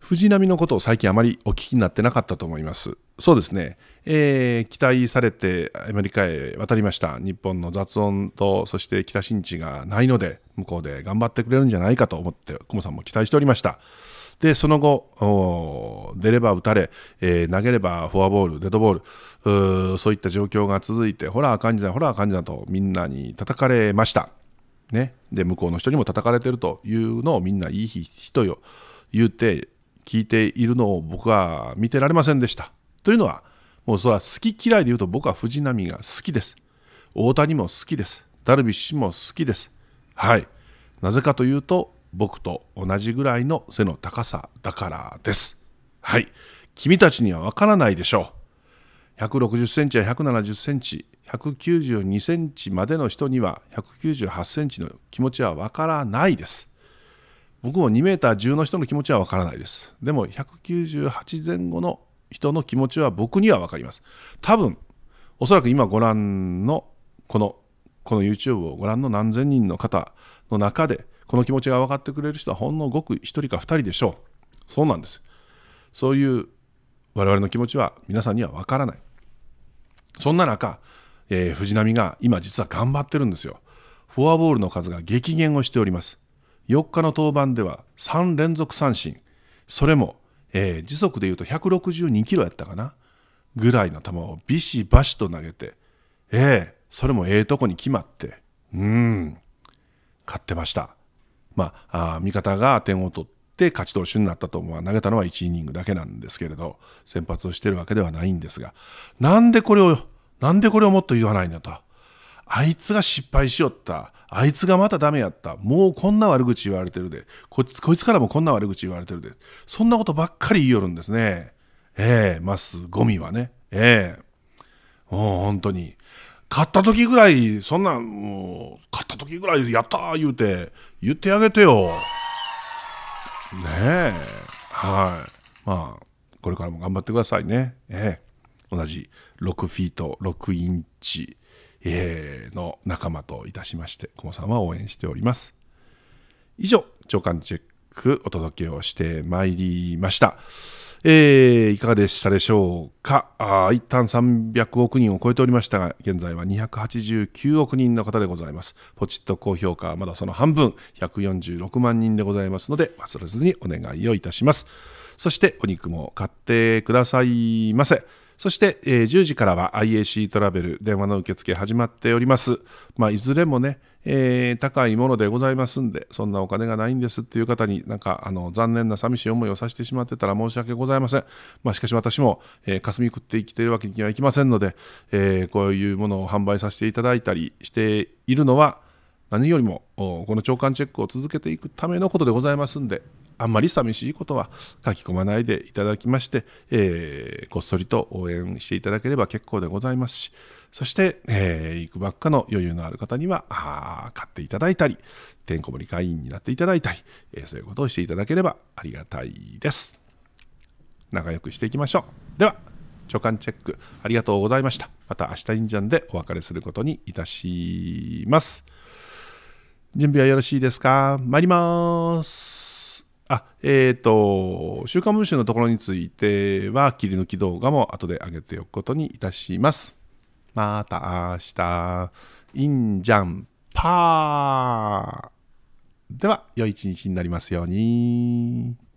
藤波のことを最近あまりお聞きになってなかったと思います。そうですね、えー、期待されてアメリカへ渡りました日本の雑音とそして北新地がないので向こうで頑張ってくれるんじゃないかと思って久保さんも期待しておりました。でその後出れば打たれ、えー、投げればフォアボールデッドボールそういった状況が続いてほらあかんじだほらあかんじだとみんなに叩かれました。ね、で向こうの人にも叩かれてるというのをみんないい日とよ言うて聞いているのを僕は見てられませんでした。というのは、もうそれは好き嫌いで言うと僕は藤波が好きです。大谷も好きです。ダルビッシュも好きです。はい。なぜかというと、僕と同じぐらいの背の高さだからです。はい。君たちにはわからないでしょう。160センチや170センチ、192センチまでの人には198センチの気持ちはわからないです。僕も2メーター10の人の気持ちはわからないです。でも198前後の人の気持ちは僕にはわかります。多分、おそらく今ご覧のこの、この YouTube をご覧の何千人の方の中で、この気持ちが分かってくれる人はほんのごく1人か2人でしょう。そうなんです。そういう我々の気持ちは皆さんにはわからない。そんな中、えー、藤波が今実は頑張ってるんですよ。フォアボールの数が激減をしております。4日の登板では3連続三振、それも、えー、時速でいうと162キロやったかな、ぐらいの球をビシバシと投げて、ええー、それもええとこに決まって、うん、勝ってました。まあ、あ味方が点を取って勝ち投手になったと思う投げたのは1イニングだけなんですけれど、先発をしてるわけではないんですが、なんでこれを、なんでこれをもっと言わないんだと。あいつが失敗しよった。あいつがまたダメやった。もうこんな悪口言われてるで。こいつ、こいつからもこんな悪口言われてるで。そんなことばっかり言いよるんですね。ええー、マス、ゴミはね。ええー。もう本当に。買った時ぐらい、そんな、もう、買った時ぐらい、やったー言うて、言ってあげてよ。ねえ。はい。まあ、これからも頑張ってくださいね。ええー。同じ6フィート、6インチ、の仲間といたしまして、久保さんは応援しております。以上、長官チェックお届けをしてまいりました。えー、いかがでしたでしょうかあ一旦300億人を超えておりましたが現在は289億人の方でございますポチッと高評価まだその半分146万人でございますので忘れずにお願いをいたしますそしてお肉も買ってくださいませ。そして、えー、10時からは IAC トラベル電話の受付始まっております。まあ、いずれもね、えー、高いものでございますんで、そんなお金がないんですっていう方に、なんか、あの、残念な寂しい思いをさせてしまってたら申し訳ございません。まあ、しかし私も、えー、霞食って生きているわけにはいきませんので、えー、こういうものを販売させていただいたりしているのは、何よりもこの長官チェックを続けていくためのことでございますんであんまり寂しいことは書き込まないでいただきまして、えー、こっそりと応援していただければ結構でございますしそして、えー、いくばっかの余裕のある方にはあ買っていただいたりてんこ盛り会員になっていただいたり、えー、そういうことをしていただければありがたいです仲良くしていきましょうでは長官チェックありがとうございましたまた明日インジャンでお別れすることにいたします準備はよろしいですか参ります。あ、えっ、ー、と、週刊文春のところについては、切り抜き動画も後で上げておくことにいたします。また明日、インジャンパーでは、良い一日になりますように。